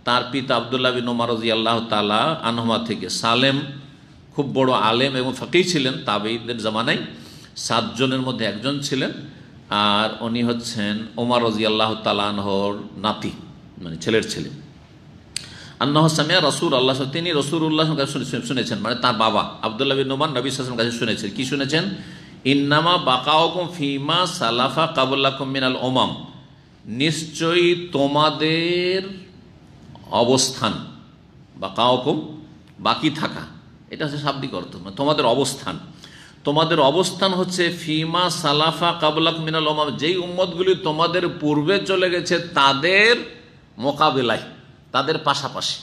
তার পিতা আবদুল্লাহ বিন ওমারজি আল্লাহ তালা আনহমা থেকে সালেম খুব বড় আলেম এবং ফকিহ ছিলেন তাবেইদের জামানায় সাতজনের মধ্যে একজন ছিলেন আর উনি হচ্ছেন ওমার আল্লাহ তালা আনহর নাতি মানে ছেলের ছেলে আন্না হোসামিয়া রসুর আল্লাহ তিনি রসুর উল্লাহ শুনেছেন মানে তার বাবা আবদুল্লাহ বিন নোমান নবী হাসান কাছে শুনেছেন কি শুনেছেন ইন্নামা বাকাউকুম ফিমা সালাফা কাবুল্লাকুম মিনাল ওমাম নিশ্চয়ই তোমাদের অবস্থান বা কাউকুম বাকি থাকা এটা হচ্ছে শাব্দিক অর্থ মানে তোমাদের অবস্থান তোমাদের অবস্থান হচ্ছে ফিমা সালাফা কাবুলাক মিনাল ওমাম যেই উম্মতগুলি তোমাদের পূর্বে চলে গেছে তাদের মোকাবিলায় তাদের পাশাপাশি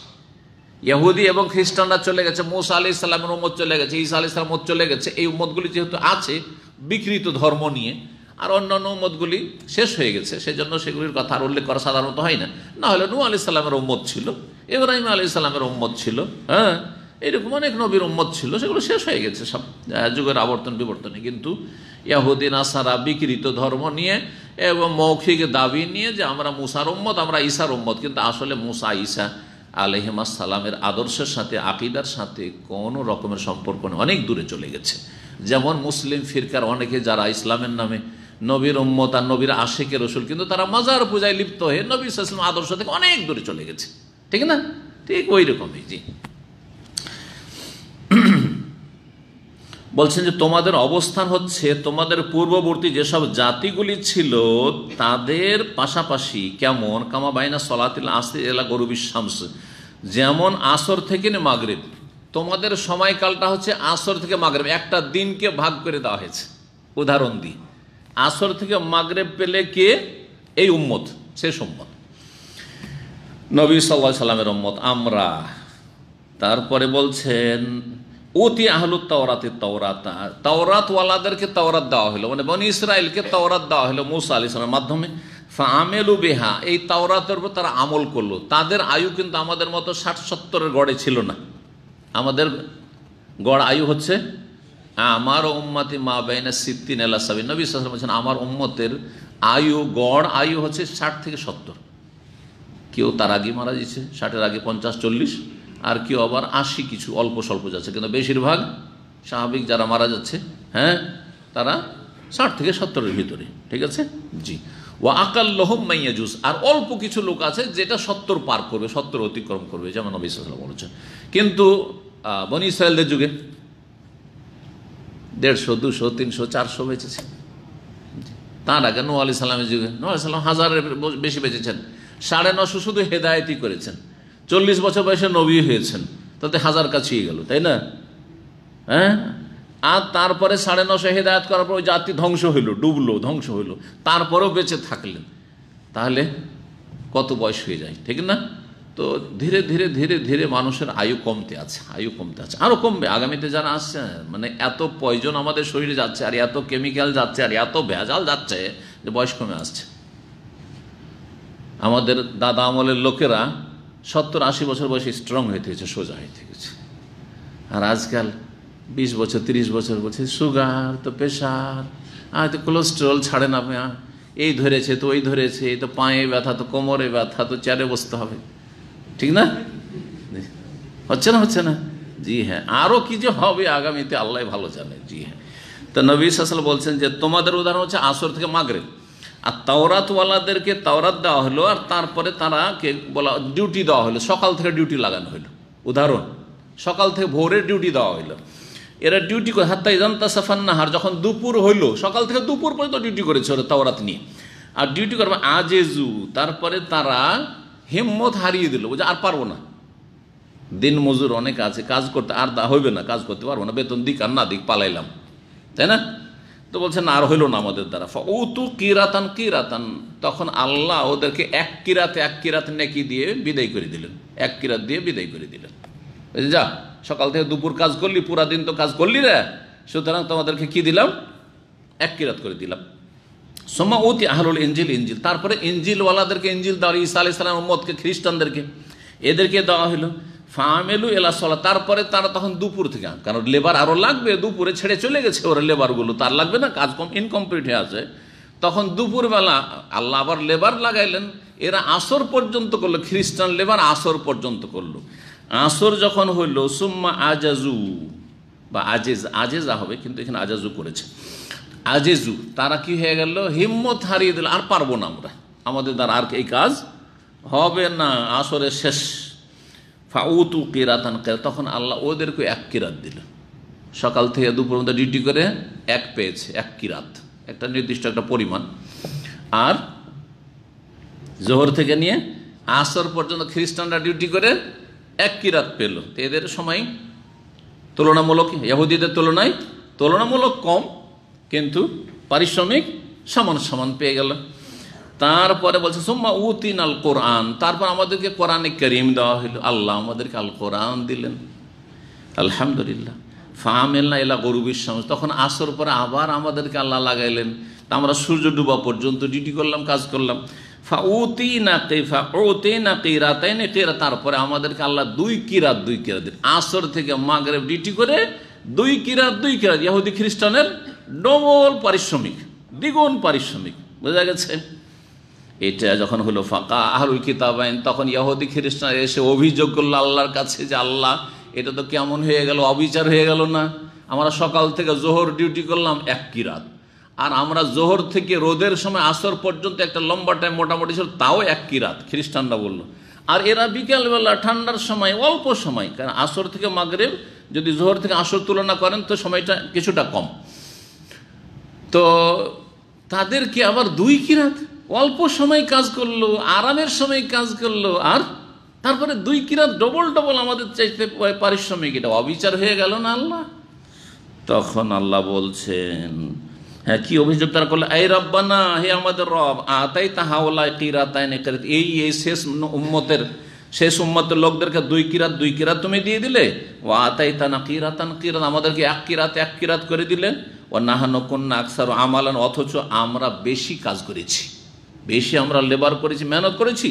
ইয়াহুদি এবং খ্রিস্টানরা চলে গেছে মৌসা আলি ইসলামের উম্মত চলে গেছে ঈসা আলি ইসলাম চলে গেছে এই উম্মতগুলি যেহেতু আছে বিকৃত ধর্ম নিয়ে আর অন্যান্য উম্মতগুলি শেষ হয়ে গেছে সেজন্য সেগুলির কথা আর উল্লেখ করা সাধারণত হয় না না হলে নু আলি ইসলামের উম্মত ছিল ইব্রাহিম আলি ইসলামের উম্মত ছিল হ্যাঁ এরকম অনেক নবীর উম্মত ছিল সেগুলো শেষ হয়ে গেছে সব যুগের আবর্তন বিবর্তনে কিন্তু ইয়াহুদিন আসারা বিকৃত ধর্ম নিয়ে এবং মৌখিক দাবি নিয়ে যে আমরা মুসার উম্মত আমরা ঈশার উম্মত কিন্তু আসলে মুসা ঈশা আলহিমা সালামের আদর্শের সাথে আকিদার সাথে কোনো রকমের সম্পর্ক নেই অনেক দূরে চলে গেছে যেমন মুসলিম ফিরকার অনেকে যারা ইসলামের নামে নবীর উম্মত আর নবীর আশেকের রসুল কিন্তু তারা মজার পূজায় লিপ্ত হয়ে নবী ইসলাম আদর্শ থেকে অনেক দূরে চলে গেছে ঠিক না ঠিক ওই রকমই জি বলছেন যে তোমাদের অবস্থান হচ্ছে তোমাদের পূর্ববর্তী যেসব জাতিগুলি ছিল তাদের পাশাপাশি কেমন কামা বাইনা সলাতিল আসি এলা গরু বিশ্বামস যেমন আসর থেকে না মাগরেব তোমাদের সময়কালটা হচ্ছে আসর থেকে মাগরেব একটা দিনকে ভাগ করে দেওয়া হয়েছে উদাহরণ দিই আসর থেকে মাগরেব পেলে কে এই উম্মত শেষ উম্মত নবী সাল্লা সাল্লামের উম্মত আমরা তারপরে বলছেন অতি আহলুত তাওরাতে তাওরাত তাওরাত ওয়ালাদেরকে তাওরাত দেওয়া হলো মানে বনি ইসরায়েলকে তাওরাত দেওয়া হলো মৌসা আলি ইসলামের মাধ্যমে আমেলু বেহা এই তাওরাতের উপর তারা আমল করলো তাদের আয়ু কিন্তু আমাদের মতো ষাট সত্তরের গড়ে ছিল না আমাদের গড় আয়ু হচ্ছে আমার উম্মতে মা বেনা সিদ্দিন আল্লাহ সাবিন নবী সাল বলছেন আমার উম্মতের আয়ু গড় আয়ু হচ্ছে ষাট থেকে সত্তর কেউ তার আগে মারা যাচ্ছে ষাটের আগে পঞ্চাশ চল্লিশ আর কেউ আবার আশি কিছু অল্প স্বল্প যাচ্ছে কিন্তু বেশিরভাগ স্বাভাবিক যারা মারা যাচ্ছে হ্যাঁ তারা ষাট থেকে সত্তরের ভিতরে ঠিক আছে জি ও আকাল লহম মাইয়া জুস আর অল্প কিছু লোক আছে যেটা সত্তর পার করবে সত্তর অতিক্রম করবে যেমন অবিশ্বাস বলেছেন কিন্তু বনি ইসরায়েলদের যুগে দেড়শো দুশো তিনশো চারশো বেঁচেছে তার আগে নো আলি যুগে নো আলি সাল্লাম হাজারের বেশি বেঁচেছেন সাড়ে নশো শুধু হেদায়তি করেছেন চল্লিশ বছর বয়সে নবী হয়েছেন তাতে হাজার কাছিয়ে গেল তাই না হ্যাঁ আর তারপরে সাড়ে নশো হেদায়ত করার পর ওই জাতি ধ্বংস হইল ডুবলো ধ্বংস হইল তারপরেও বেঁচে থাকলেন তাহলে কত বয়স হয়ে যায় ঠিক না তো ধীরে ধীরে ধীরে ধীরে মানুষের আয়ু কমতে আছে আয়ু কমতে আছে আরও কমবে আগামীতে যারা আসছে মানে এত পয়জন আমাদের শরীরে যাচ্ছে আর এত কেমিক্যাল যাচ্ছে আর এত ভেজাল যাচ্ছে যে বয়স কমে আসছে আমাদের দাদা আমলের লোকেরা সত্তর আশি বছর বয়সে স্ট্রং হয়ে থেকেছে সোজা হয়ে থেকেছে আর আজকাল বিশ বছর ৩০ বছর বলছে সুগার তো প্রেশার আর তো কোলেস্ট্রল ছাড়ে না এই ধরেছে তো ওই ধরেছে এই তো পায়ে ব্যথা তো কোমরে ব্যথা তো চেয়ারে বসতে হবে ঠিক না হচ্ছে না হচ্ছে না জি হ্যাঁ আরও কি যে হবে আগামীতে আল্লাহ ভালো জানে জি হ্যাঁ তো নবী সাসাল বলছেন যে তোমাদের উদাহরণ হচ্ছে আসর থেকে মাগরে আর তাওরাতওয়ালাদেরকে তাওরাত দেওয়া হলো আর তারপরে তারা কে বলা ডিউটি দেওয়া হলো সকাল থেকে ডিউটি লাগানো হলো উদাহরণ সকাল থেকে ভোরের ডিউটি দেওয়া হলো এরা ডিউটি করে হাত্তা ইজান্তা সাফান্নাহার যখন দুপুর হইলো সকাল থেকে দুপুর পর্যন্ত ডিউটি করেছে ওরা তাওরাত নিয়ে আর ডিউটি করবে আজেজু তারপরে তারা হিম্মত হারিয়ে দিল বলছে আর পারবো না দিন মজুর অনেক আছে কাজ করতে আর হইবে না কাজ করতে পারবো না বেতন দিক আর না দিক পালাইলাম তাই না তো বলছেন আর হইল না আমাদের দ্বারা ও তু কিরাতান কিরাতান তখন আল্লাহ ওদেরকে এক কিরাতে এক কিরাত নাকি দিয়ে বিদায় করে দিলেন এক কিরাত দিয়ে বিদায় করে দিলেন যা সকাল থেকে দুপুর কাজ করলি পুরা দিন তো কাজ করলি রে সুতরাং তোমাদেরকে কি দিলাম এক কিরাত করে দিলাম সোমা অতি আহরুল ইঞ্জিল ইঞ্জিল তারপরে ইঞ্জিলওয়ালাদেরকে ইঞ্জিল দেওয়া ইসা আলি সালাম খ্রিস্টানদেরকে এদেরকে দেওয়া হলো ফামেলু এলা সলা তারপরে তারা তখন দুপুর থেকে কারণ লেবার আরও লাগবে দুপুরে ছেড়ে চলে গেছে ওরা লেবারগুলো তার লাগবে না কাজ কম ইনকমপ্লিট হয়ে আছে তখন দুপুরবেলা আল্লাহ আবার লেবার লাগাইলেন এরা আসর পর্যন্ত করলো খ্রিস্টান লেবার আসর পর্যন্ত করলো আসর যখন হইল সুম্মা আজাজু বা আজেজ আজেজা হবে কিন্তু এখানে আজাজু করেছে আজেজু তারা কি হয়ে গেল হিম্মত হারিয়ে দিল আর পারবো না আমরা আমাদের দ্বারা আর এই কাজ হবে না আসরের শেষ ফাউতু কিরাতান কেরা তখন আল্লাহ ওদেরকে এক কিরাত দিল সকাল থেকে দুপুর মধ্যে ডিউটি করে এক পেয়েছে এক কিরাত একটা নির্দিষ্ট একটা পরিমাণ আর জোহর থেকে নিয়ে আসর পর্যন্ত খ্রিস্টানরা ডিউটি করে এক কিরাত পেল তো এদের সময় তুলনামূলক ইহুদিদের তুলনায় তুলনামূলক কম কিন্তু পারিশ্রমিক সমান সমান পেয়ে গেল তারপরে বলছে সোম্মা উতিন আল কোরআন তারপর আমাদেরকে কোরআনে করিম দেওয়া হইল আল্লাহ আমাদেরকে আল কোরআন দিলেন আলহামদুলিল্লাহ ফাহামেল্লা এলা গরু বিশ্বাস তখন আসর পরে আবার আমাদেরকে আল্লাহ লাগাইলেন তা আমরা সূর্য ডুবা পর্যন্ত ডিউটি করলাম কাজ করলাম ফা উতি না কে ফা ওতে না কেরা তাই না কেরা তারপরে আমাদেরকে আল্লাহ দুই কিরাত দুই কিরাত দিন আসর থেকে মাগরেব ডিউটি করে দুই কিরাত দুই কিরাত ইহুদি খ্রিস্টানের ডবল পারিশ্রমিক দ্বিগুণ পারিশ্রমিক বোঝা গেছে এটা যখন হলো ফাঁকা আহরুল আইন তখন ইয়াহুদি খ্রিস্টান এসে অভিযোগ করলো আল্লাহর কাছে যে আল্লাহ এটা তো কেমন হয়ে গেল অবিচার হয়ে গেল না আমরা সকাল থেকে জোহর ডিউটি করলাম এক রাত আর আমরা জোহর থেকে রোদের সময় আসর পর্যন্ত একটা লম্বা টাইম মোটামুটি ছিল তাও এক রাত খ্রিস্টানরা বলল আর এরা বিকালবেলা ঠান্ডার সময় অল্প সময় কারণ আসর থেকে মাগরেব যদি জোহর থেকে আসর তুলনা করেন তো সময়টা কিছুটা কম তো তাদেরকে আবার দুই কি রাত অল্প সময় কাজ করলো আরামের সময় কাজ করলো আর তারপরে দুই কিনা ডবল ডবল আমাদের চাইতে পারিশ্রমিক এটা অবিচার হয়ে গেল না আল্লাহ তখন আল্লাহ বলছেন হ্যাঁ কি অভিযোগ তারা করলো এই রব্বানা হে আমাদের রব আতাই তাহাওলা কিরাতায় এই এই শেষ উম্মতের শেষ উম্মতের লোকদেরকে দুই কিরাত দুই কিরাত তুমি দিয়ে দিলে ও আতাই না কিরাতান কিরাত আমাদেরকে এক কিরাত এক কিরাত করে দিলেন ও নাহানো কন্যা আকসার আমালান অথচ আমরা বেশি কাজ করেছি বেশি আমরা লেবার করেছি মেহনত করেছি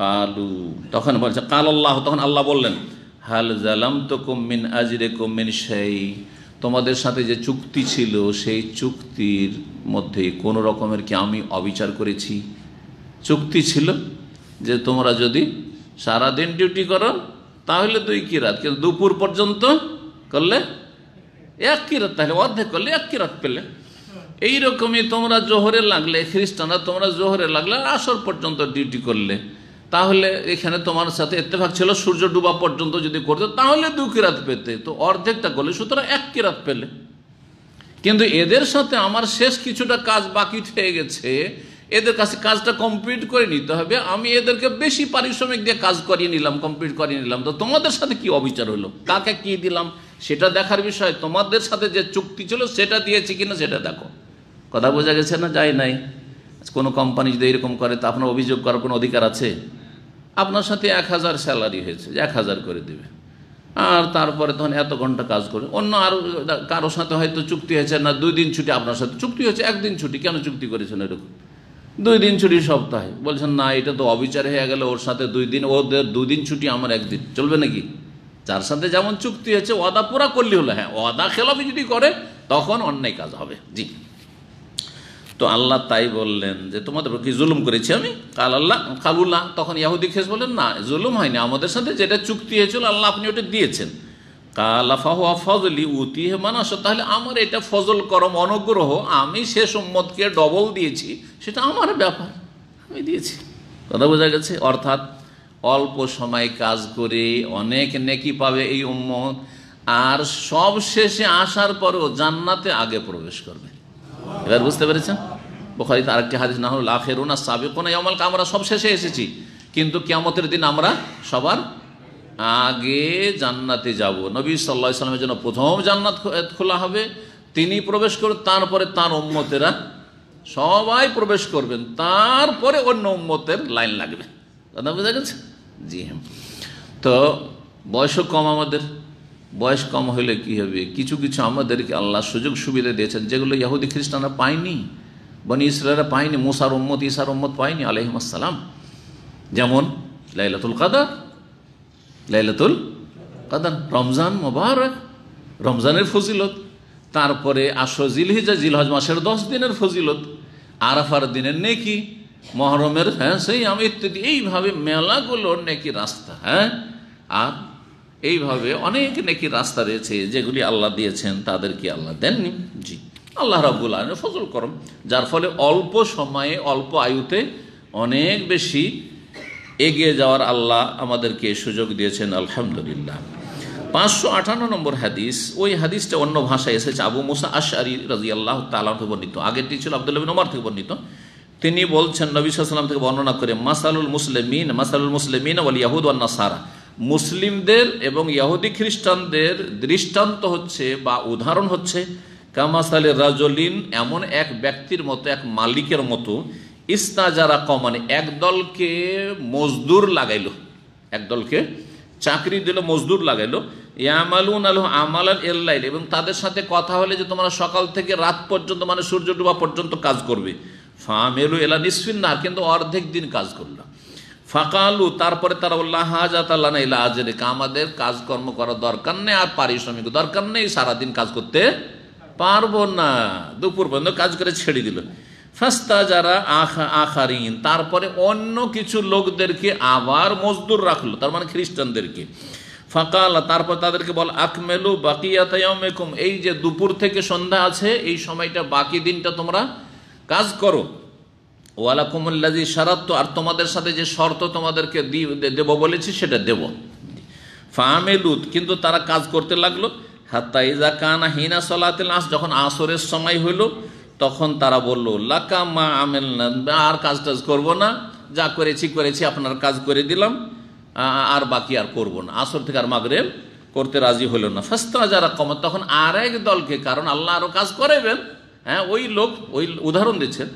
কালু তখন বলছে কাল আল্লাহ তখন আল্লাহ বললেন হাল জালাম তো কমিন আজিরে কমিন সেই তোমাদের সাথে যে চুক্তি ছিল সেই চুক্তির মধ্যে কোনো রকমের কি আমি অবিচার করেছি চুক্তি ছিল যে তোমরা যদি সারাদিন ডিউটি করো তাহলে দুই কিরাত কিন্তু দুপুর পর্যন্ত করলে এক কিরাত তাহলে অর্ধেক করলে এক কিরাত পেলে এইরকমই তোমরা জোহরে লাগলে খ্রিস্টানরা তোমরা জোহরে লাগলে আসর পর্যন্ত ডিউটি করলে তাহলে এখানে তোমার সাথে এত্তেফাক ছিল সূর্য ডুবা পর্যন্ত যদি করতে তাহলে দু কিরাত পেতে তো অর্ধেকটা করলে সুতরাং এক কিরাত পেলে কিন্তু এদের সাথে আমার শেষ কিছুটা কাজ বাকি থেকে গেছে এদের কাছে কাজটা কমপ্লিট করে নিতে হবে আমি এদেরকে বেশি পারিশ্রমিক দিয়ে কাজ করিয়ে নিলাম কমপ্লিট করিয়ে নিলাম তো তোমাদের সাথে কি অবিচার হলো কাকে কি দিলাম সেটা দেখার বিষয় তোমাদের সাথে যে চুক্তি ছিল সেটা দিয়েছি কিনা সেটা দেখো কথা বোঝা গেছে না যায় নাই কোনো কোম্পানি যদি এরকম করে তা আপনার অভিযোগ করার কোনো অধিকার আছে আপনার সাথে এক হাজার স্যালারি হয়েছে এক হাজার করে দেবে আর তারপরে তখন এত ঘন্টা কাজ করে অন্য আরও কারো সাথে হয়তো চুক্তি হয়েছে না দুই দিন ছুটি আপনার সাথে চুক্তি হয়েছে একদিন ছুটি কেন চুক্তি করেছেন এরকম দুই দিন ছুটি সপ্তাহে বলছেন না এটা তো অবিচার হয়ে গেলে ওর সাথে দুই দিন ওদের দুই দিন ছুটি আমার একদিন চলবে নাকি যার সাথে যেমন চুক্তি হয়েছে ওয়াদা পুরা করলে হলো হ্যাঁ ওয়াদা খেলাফি যদি করে তখন অন্যায় কাজ হবে জি তো আল্লাহ তাই বললেন যে তোমাদের কি জুলুম করেছি আমি কাল আল্লাহ কালুল্লাহ তখন ইয়াহুদি খেস বলেন না জুলুম হয়নি আমাদের সাথে যেটা চুক্তি হয়েছিল আল্লাহ আপনি ওটা দিয়েছেন কালাফাহুয়া ফজলি উতি মানাস তাহলে আমার এটা ফজল করম অনুগ্রহ আমি সে সম্মতকে ডবল দিয়েছি সেটা আমার ব্যাপার আমি দিয়েছি কথা বোঝা গেছে অর্থাৎ অল্প সময় কাজ করে অনেক নেকি পাবে এই উম্মত আর সব শেষে আসার পরও জান্নাতে আগে প্রবেশ করবে এবার বুঝতে পেরেছেন বোখারিতে আরেকটি হাদিস না হল লাফেরুনা সাবেকুনা ইয়ামালকে আমরা সব শেষে এসেছি কিন্তু কিয়ামতের দিন আমরা সবার আগে জান্নাতে যাব নবী সাল্লা সাল্লামের জন্য প্রথম জান্নাত খোলা হবে তিনি প্রবেশ করবেন তারপরে তার উম্মতেরা সবাই প্রবেশ করবেন তারপরে অন্য উম্মতের লাইন লাগবে বুঝা গেছে জি হ্যাঁ তো বয়সও কম আমাদের বয়স কম হলে কি হবে কিছু কিছু আমাদেরকে আল্লাহ সুযোগ সুবিধা দিয়েছেন যেগুলো ইয়াহুদি খ্রিস্টানরা পায়নি বনি ইসরা পায়নি মোসার উম্মত ইসার উম্মত পায়নি আলহিম আসসালাম যেমন লাইলাতুল কাদার লাইলাতুল কাদান রমজান মোবার রমজানের ফজিলত তারপরে আসো জিলহিজা জিলহজ মাসের দশ দিনের ফজিলত আরাফার দিনের নেকি মহরমের হ্যাঁ সেই আমি ইত্যাদি এইভাবে মেলাগুলোর নাকি রাস্তা হ্যাঁ আর এইভাবে অনেক নাকি রাস্তা রয়েছে যেগুলি আল্লাহ দিয়েছেন তাদের কি আল্লাহ দেননি জি আল্লাহ রাবুল আলমের ফজল করম যার ফলে অল্প সময়ে অল্প আয়ুতে অনেক বেশি এগিয়ে যাওয়ার আল্লাহ আমাদেরকে সুযোগ দিয়েছেন আলহামদুলিল্লাহ পাঁচশো আঠান্ন নম্বর হাদিস ওই হাদিসটা অন্য ভাষায় এসেছে আবু মুসা আশারি রাজি আল্লাহ তালাহ থেকে বর্ণিত আগেরটি ছিল আবদুল্লাহ বিন থেকে বর্ণিত তিনি বলছেন নবী সাল্লাম থেকে বর্ণনা করে মাসালুল মুসলিমিন মাসালুল মুসলিমিন ওয়াল ইয়াহুদ ওয়ান্না সারা মুসলিমদের এবং ইয়াহুদি খ্রিস্টানদের দৃষ্টান্ত হচ্ছে বা উদাহরণ হচ্ছে কামাস আলী রাজলিন এমন এক ব্যক্তির মতো এক মালিকের মতো ইস্তা যারা কমান মানে এক মজদুর লাগাইল একদলকে চাকরি দিল মজদুর লাগাইলো ইয়ামালুন আলহ আমাল এল্লাইল এবং তাদের সাথে কথা হলে যে তোমরা সকাল থেকে রাত পর্যন্ত মানে সূর্য ডুবা পর্যন্ত কাজ করবে ফামেলু এলা নিসফিন না কিন্তু অর্ধেক দিন কাজ করলাম ফাঁকালু তারপরে তারা বললো হাজা তাল্লা না আজরেকা আমাদের কাজকর্ম করা দরকার নেই আর পারিশ্রমিক দরকার নেই সারাদিন কাজ করতে পারবো না দুপুর পর্যন্ত কাজ করে ছেড়ে দিল ফাস্তা যারা আখারিন তারপরে অন্য কিছু লোকদেরকে আবার মজদুর রাখলো তার মানে খ্রিস্টানদেরকে ফাঁকাল তারপর তাদেরকে বল আকমেলু বাকিয়াতায়মেকুম এই যে দুপুর থেকে সন্ধ্যা আছে এই সময়টা বাকি দিনটা তোমরা কাজ করো ওয়ালা কুমুল্লাজি সারাত আর তোমাদের সাথে যে শর্ত তোমাদেরকে দেব বলেছি সেটা দেব ফামেলুত কিন্তু তারা কাজ করতে লাগলো হাত্তা ইজা কানা হিনা সলাতে লাস যখন আসরের সময় হইল তখন তারা বলল লাকা মা আমেল না আর কাজ টাজ করবো না যা করেছি করেছি আপনার কাজ করে দিলাম আর বাকি আর করব না আসর থেকে আর মাগরেব করতে রাজি হলো না ফাস্তা যারা কম তখন আর এক দলকে কারণ আল্লাহ আরও কাজ করেবেন হ্যাঁ ওই লোক ওই উদাহরণ দিচ্ছেন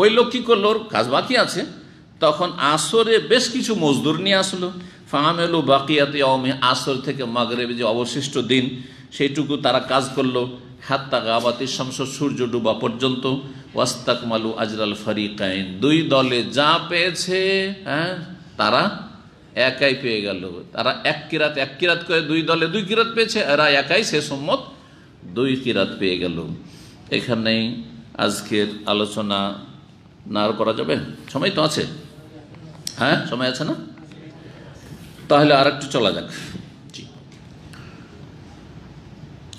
ওই লোক কী করলো ওর কাজ বাকি আছে তখন আসরে বেশ কিছু মজদুর নিয়ে আসলো ফাহামেলু বাকিয়াতে অমি আসর থেকে মাগরে যে অবশিষ্ট দিন সেইটুকু তারা কাজ করলো হাত্তা গাবাতি শামস সূর্য ডুবা পর্যন্ত ওয়াস্তাক মালু আজরাল ফারিকাইন দুই দলে যা পেয়েছে হ্যাঁ তারা একাই পেয়ে গেল তারা এক কিরাত এক কিরাত করে দুই দলে দুই কিরাত পেয়েছে এরা একাই সে সম্মত দুই কিরাত পেয়ে গেল এখানেই আজকের আলোচনা না আর করা যাবে সময় তো আছে হ্যাঁ সময় আছে না তাহলে আর একটু চলা যাক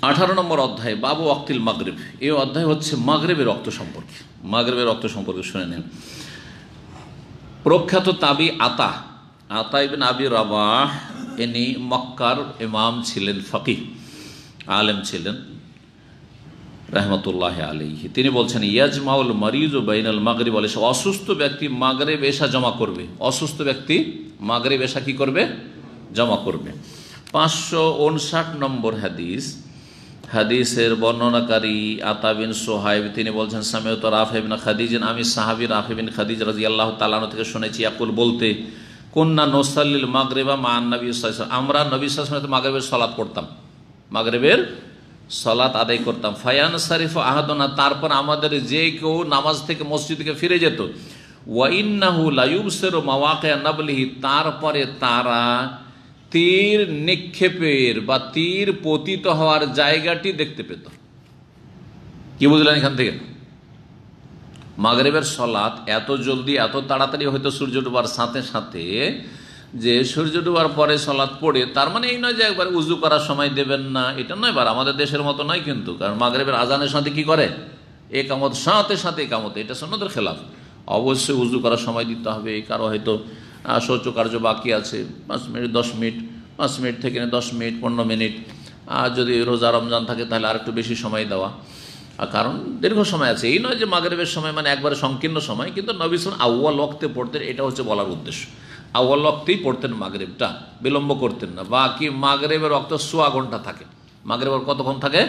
আঠারো নম্বর অধ্যায় বাবু অক্তিল মাগরেব এই অধ্যায় হচ্ছে মাগরেবের রক্ত সম্পর্কে মাগরেবের রক্ত সম্পর্কে শুনে নেন প্রখ্যাত তাবি আতা আতা ইবেন আবি রাবাহ ইনি মক্কার ইমাম ছিলেন ফকি আলেম ছিলেন রহমতুল্লাহ আলী তিনি বলছেন ইয়াজমাউল মরিজ ও বাইনাল মাগরিব আলিস অসুস্থ ব্যক্তি মাগরে বেশা জমা করবে অসুস্থ ব্যক্তি মাগরে বেশা কি করবে জমা করবে পাঁচশো উনষাট নম্বর হাদিস হাদিসের বর্ণনাকারী আতাবিন সোহাইব তিনি বলছেন সামিউত রাফেবিন খাদিজিন আমি সাহাবি রাফেবিন খাদিজ রাজি আল্লাহ তালানো থেকে শুনেছি আকুল বলতে কন্যা নসাল্লিল মাগরেবা মা নবী আমরা নবী সালামের মাগরেবের সলাপ করতাম মাগরেবের সলাত আদায় করতাম ফায়ান সারিফ আহাদা তারপর আমাদের যে কেউ নামাজ থেকে মসজিদকে ফিরে যেত তারপরে তারা তীর নিক্ষেপের বা তীর পতিত হওয়ার জায়গাটি দেখতে পেত কি বুঝলেন এখান থেকে মাগরেবের সলাৎ এত জলদি এত তাড়াতাড়ি হয়তো সূর্য ডুবার সাথে সাথে যে সূর্য ডুবার পরে সলাৎ পড়ে তার মানে এই নয় যে একবার উজু করার সময় দেবেন না এটা নয় এবার আমাদের দেশের মতো নয় কিন্তু কারণ মাগরেবের আজানের সাথে কি করে একামত সাঁতে এ একামত এটা সন্ন্যদের খেলাফ অবশ্যই উজু করার সময় দিতে হবে কারো হয়তো শৌচকার্য বাকি আছে পাঁচ মিনিট দশ মিনিট পাঁচ মিনিট থেকে দশ মিনিট পনেরো মিনিট আর যদি রোজা রমজান থাকে তাহলে আর একটু বেশি সময় দেওয়া আর কারণ দীর্ঘ সময় আছে এই নয় যে মাগরেবের সময় মানে একবারে সংকীর্ণ সময় কিন্তু নবীসন আউয়া লক্তে পড়তে এটা হচ্ছে বলার উদ্দেশ্য আউ্বাল রক্তেই পড়তেন মাগরেবটা বিলম্ব করতেন না বাকি মাগরেবের রক্ত সোয়া ঘন্টা থাকে মাগরেবের কতক্ষণ থাকে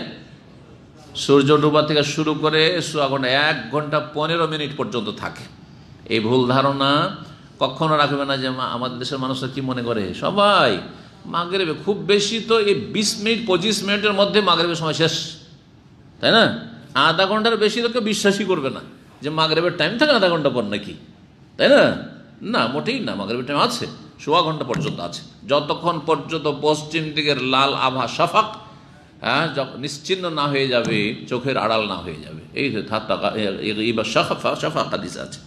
সূর্য ডুবা থেকে শুরু করে সোয়া ঘন্টা এক ঘন্টা পনেরো মিনিট পর্যন্ত থাকে এই ভুল ধারণা কখনো রাখবে না যে আমাদের দেশের মানুষরা কি মনে করে সবাই মাগরেবে খুব বেশি তো এই বিশ মিনিট পঁচিশ মিনিটের মধ্যে মাগরেবের সময় শেষ তাই না আধা ঘন্টার বেশি কেউ বিশ্বাসই করবে না যে মাগরেবের টাইম থাকে আধা ঘন্টা পর নাকি তাই না না মোটেই না মাগরেবের টাইম আছে সোয়া ঘন্টা পর্যন্ত আছে যতক্ষণ পর্যন্ত পশ্চিম দিকের লাল আভা সাফাক হ্যাঁ নিশ্চিন্ন না হয়ে যাবে চোখের আড়াল না হয়ে যাবে এই সাফা সাফা হাদিস আছে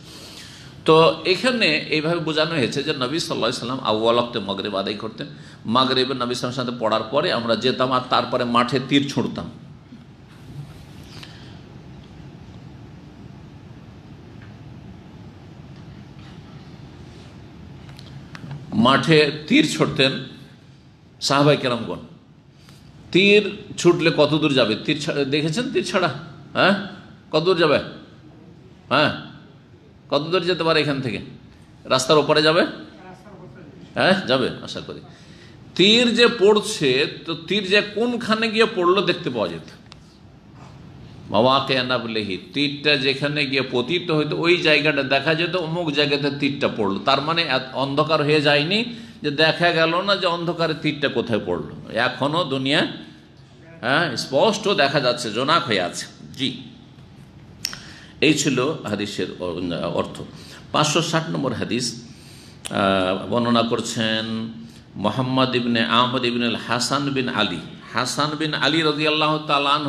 তো এখানে এইভাবে বোঝানো হয়েছে যে নবী সাল্লা সাল্লাম আউ্বালকতে মগরেব আদায় করতেন মাগরেবের নবী সাল্লাম সাথে পড়ার পরে আমরা যেতাম আর তারপরে মাঠে তীর ছুঁড়তাম মাঠে তীর ছড়তেন সাহাবাই কেরামগণ তীর ছুটলে কত দূর যাবে তীর ছাড়া দেখেছেন তীর ছাড়া হ্যাঁ কত দূর যাবে হ্যাঁ কত দূর যেতে পারে এখান থেকে রাস্তার ওপারে যাবে হ্যাঁ যাবে আশা করি তীর যে পড়ছে তো তীর যে কোনখানে গিয়ে পড়লো দেখতে পাওয়া যেত বলে হি তীরটা যেখানে গিয়ে পতিত হইতো ওই জায়গাটা দেখা যেত অমুক জায়গাতে তীরটা পড়লো তার মানে অন্ধকার হয়ে যায়নি যে দেখা গেল না যে অন্ধকারে তীরটা কোথায় পড়লো এখনও দুনিয়া হ্যাঁ স্পষ্ট দেখা যাচ্ছে জোনাক হয়ে আছে জি এই ছিল হাদিসের অর্থ পাঁচশো ষাট নম্বর হাদিস বর্ণনা করছেন মোহাম্মদ ইবনে আহমদ ইবিনুল হাসান বিন আলী হাসান বিন আলী রদিয়াল্লাহ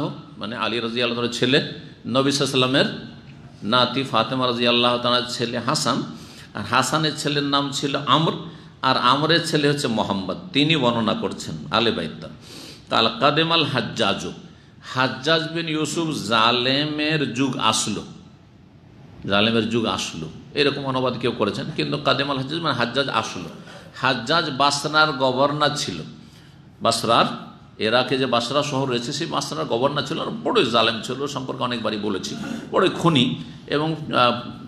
হোক মানে আলী রাজি আল্লাহর ছেলে নবিসামের নাতি ফাতেমা রাজি আল্লাহ তালার ছেলে হাসান আর হাসানের ছেলের নাম ছিল আমর আর আমরের ছেলে হচ্ছে মোহাম্মদ তিনি বর্ণনা করছেন আলে বাইদ্দা তাল কাদেম আল হাজ্জাজু হাজ্জাজ বিন ইউসুফ জালেমের যুগ আসলো জালেমের যুগ আসলো এরকম অনুবাদ কেউ করেছেন কিন্তু কাদেম আল হাজ্জাজ মানে হাজ্জাজ আসলো হাজ্জাজ বাসনার গভর্নর ছিল বাসরার এরাকে যে বাসরা শহর রয়েছে সেই বাসরার গভর্নর ছিল আর বড়ই জালেম ছিল সম্পর্কে অনেকবারই বলেছি বড়ই খুনি এবং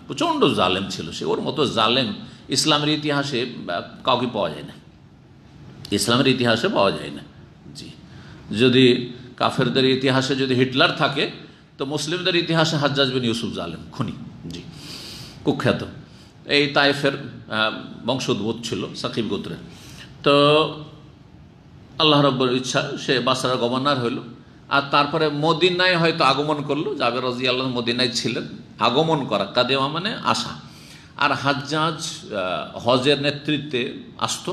প্রচণ্ড জালেম ছিল সে ওর মতো জালেম ইসলামের ইতিহাসে কাউকে পাওয়া যায় না ইসলামের ইতিহাসে পাওয়া যায় না জি যদি কাফেরদের ইতিহাসে যদি হিটলার থাকে তো মুসলিমদের ইতিহাসে হাজ্জাজ বিন ইউসুফ জালেম খুনি জি কুখ্যাত এই তাইফের বংশোদ্ভূত ছিল সাকিব গোত্রে তো আল্লাহ রব্বর ইচ্ছা সে বাসার গভর্নর হইল আর তারপরে মদিনায় হয়তো আগমন করলো জাবের রাজি আল্লাহ মদিনায় ছিলেন আগমন করা কাদেমা মানে আসা আর হাজ্জাজ হজের নেতৃত্বে আসত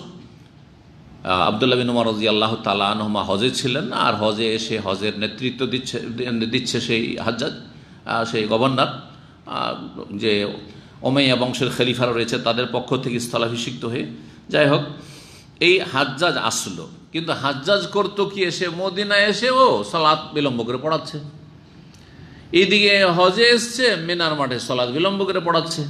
আবদুল্লাহ বিনুমা রাজি আল্লাহ তালাহমা হজে ছিলেন আর হজে এসে হজের নেতৃত্ব দিচ্ছে দিচ্ছে সেই হাজ্জাজ সেই গভর্নর যে ওমেয়া বংশের খেলিফারা রয়েছে তাদের পক্ষ থেকে স্থলাভিষিক্ত হয়ে যাই হোক এই হাজ্জাজ আসলো কিন্তু হাজ্জাজ করতো কি এসে মদিনা এসে ও সালাত বিলম্ব করে পড়াচ্ছে এইদিকে হজে এসছে মিনার মাঠে সলাদ বিলম্ব করে পড়াচ্ছে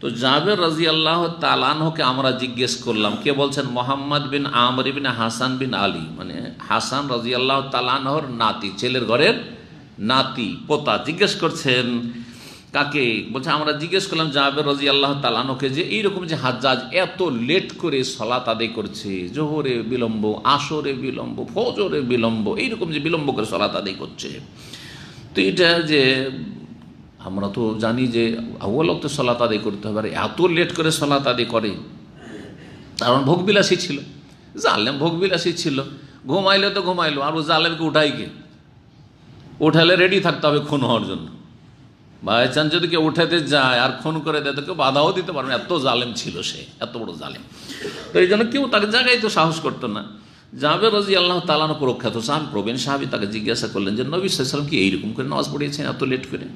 তো জাবের রাজি আল্লাহ তালানহকে আমরা জিজ্ঞেস করলাম কে বলছেন মোহাম্মদ বিন আমর বিন হাসান বিন আলী মানে হাসান রাজি আল্লাহ তালানহর নাতি ছেলের ঘরের নাতি পোতা জিজ্ঞেস করছেন কাকে বলছে আমরা জিজ্ঞেস করলাম জাহাবের রাজি আল্লাহ তালানোকে যে এইরকম যে হাজ্জাজ এত লেট করে সলাত আদায় করছে জোহরে বিলম্ব আসরে বিলম্ব ফজরে বিলম্ব এইরকম যে বিলম্ব করে সলাত আদায় করছে তো এটা যে আমরা তো জানি যে আউ্বাল তো সলাত আদায় করতে হবে আর এত লেট করে সলাত আদায় করে কারণ ভোগবিলাসী ছিল জানলাম ভোগবিলাসী ছিল ঘুমাইলে তো ঘুমাইলো আর ও জালেমকে উঠাইকে কে উঠালে রেডি থাকতে হবে খুন হওয়ার জন্য বাই চান্স যদি কেউ উঠাতে যায় আর খুন করে দেয় তোকে বাধাও দিতে পারবে এত জালেম ছিল সে এত বড় জালেম তো এই জন্য কেউ তার জায়গায় তো সাহস করতো না যাবে রাজি আল্লাহ তালানো প্রখ্যাত সাহাব প্রবীণ সাহাবি তাকে জিজ্ঞাসা করলেন যে নবী সাল্লাম কি এইরকম করে নামাজ পড়িয়েছেন এত লেট করে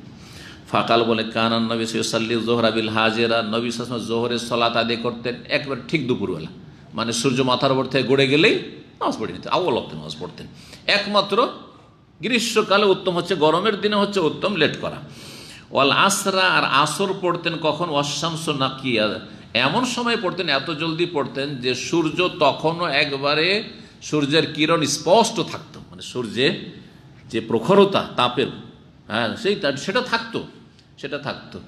ফাকাল বলে কানান নবী সাল্লি জোহরা বিল হাজেরা নবী সালাম জোহরের সলাত আদে করতেন একবার ঠিক দুপুরবেলা মানে সূর্য মাথার ওপর থেকে গড়ে গেলেই নামাজ পড়ে নিতেন আবল অব্দে নামাজ পড়তেন একমাত্র গ্রীষ্মকালে উত্তম হচ্ছে গরমের দিনে হচ্ছে উত্তম লেট করা ওয়াল আসরা আর আসর পড়তেন কখন অশামস নাকিয়া এমন সময় পড়তেন এত জলদি পড়তেন যে সূর্য তখনও একবারে সূর্যের কিরণ স্পষ্ট থাকতো মানে সূর্যে যে প্রখরতা তাপের হ্যাঁ সেই সেটা থাকতো সেটা থাকতো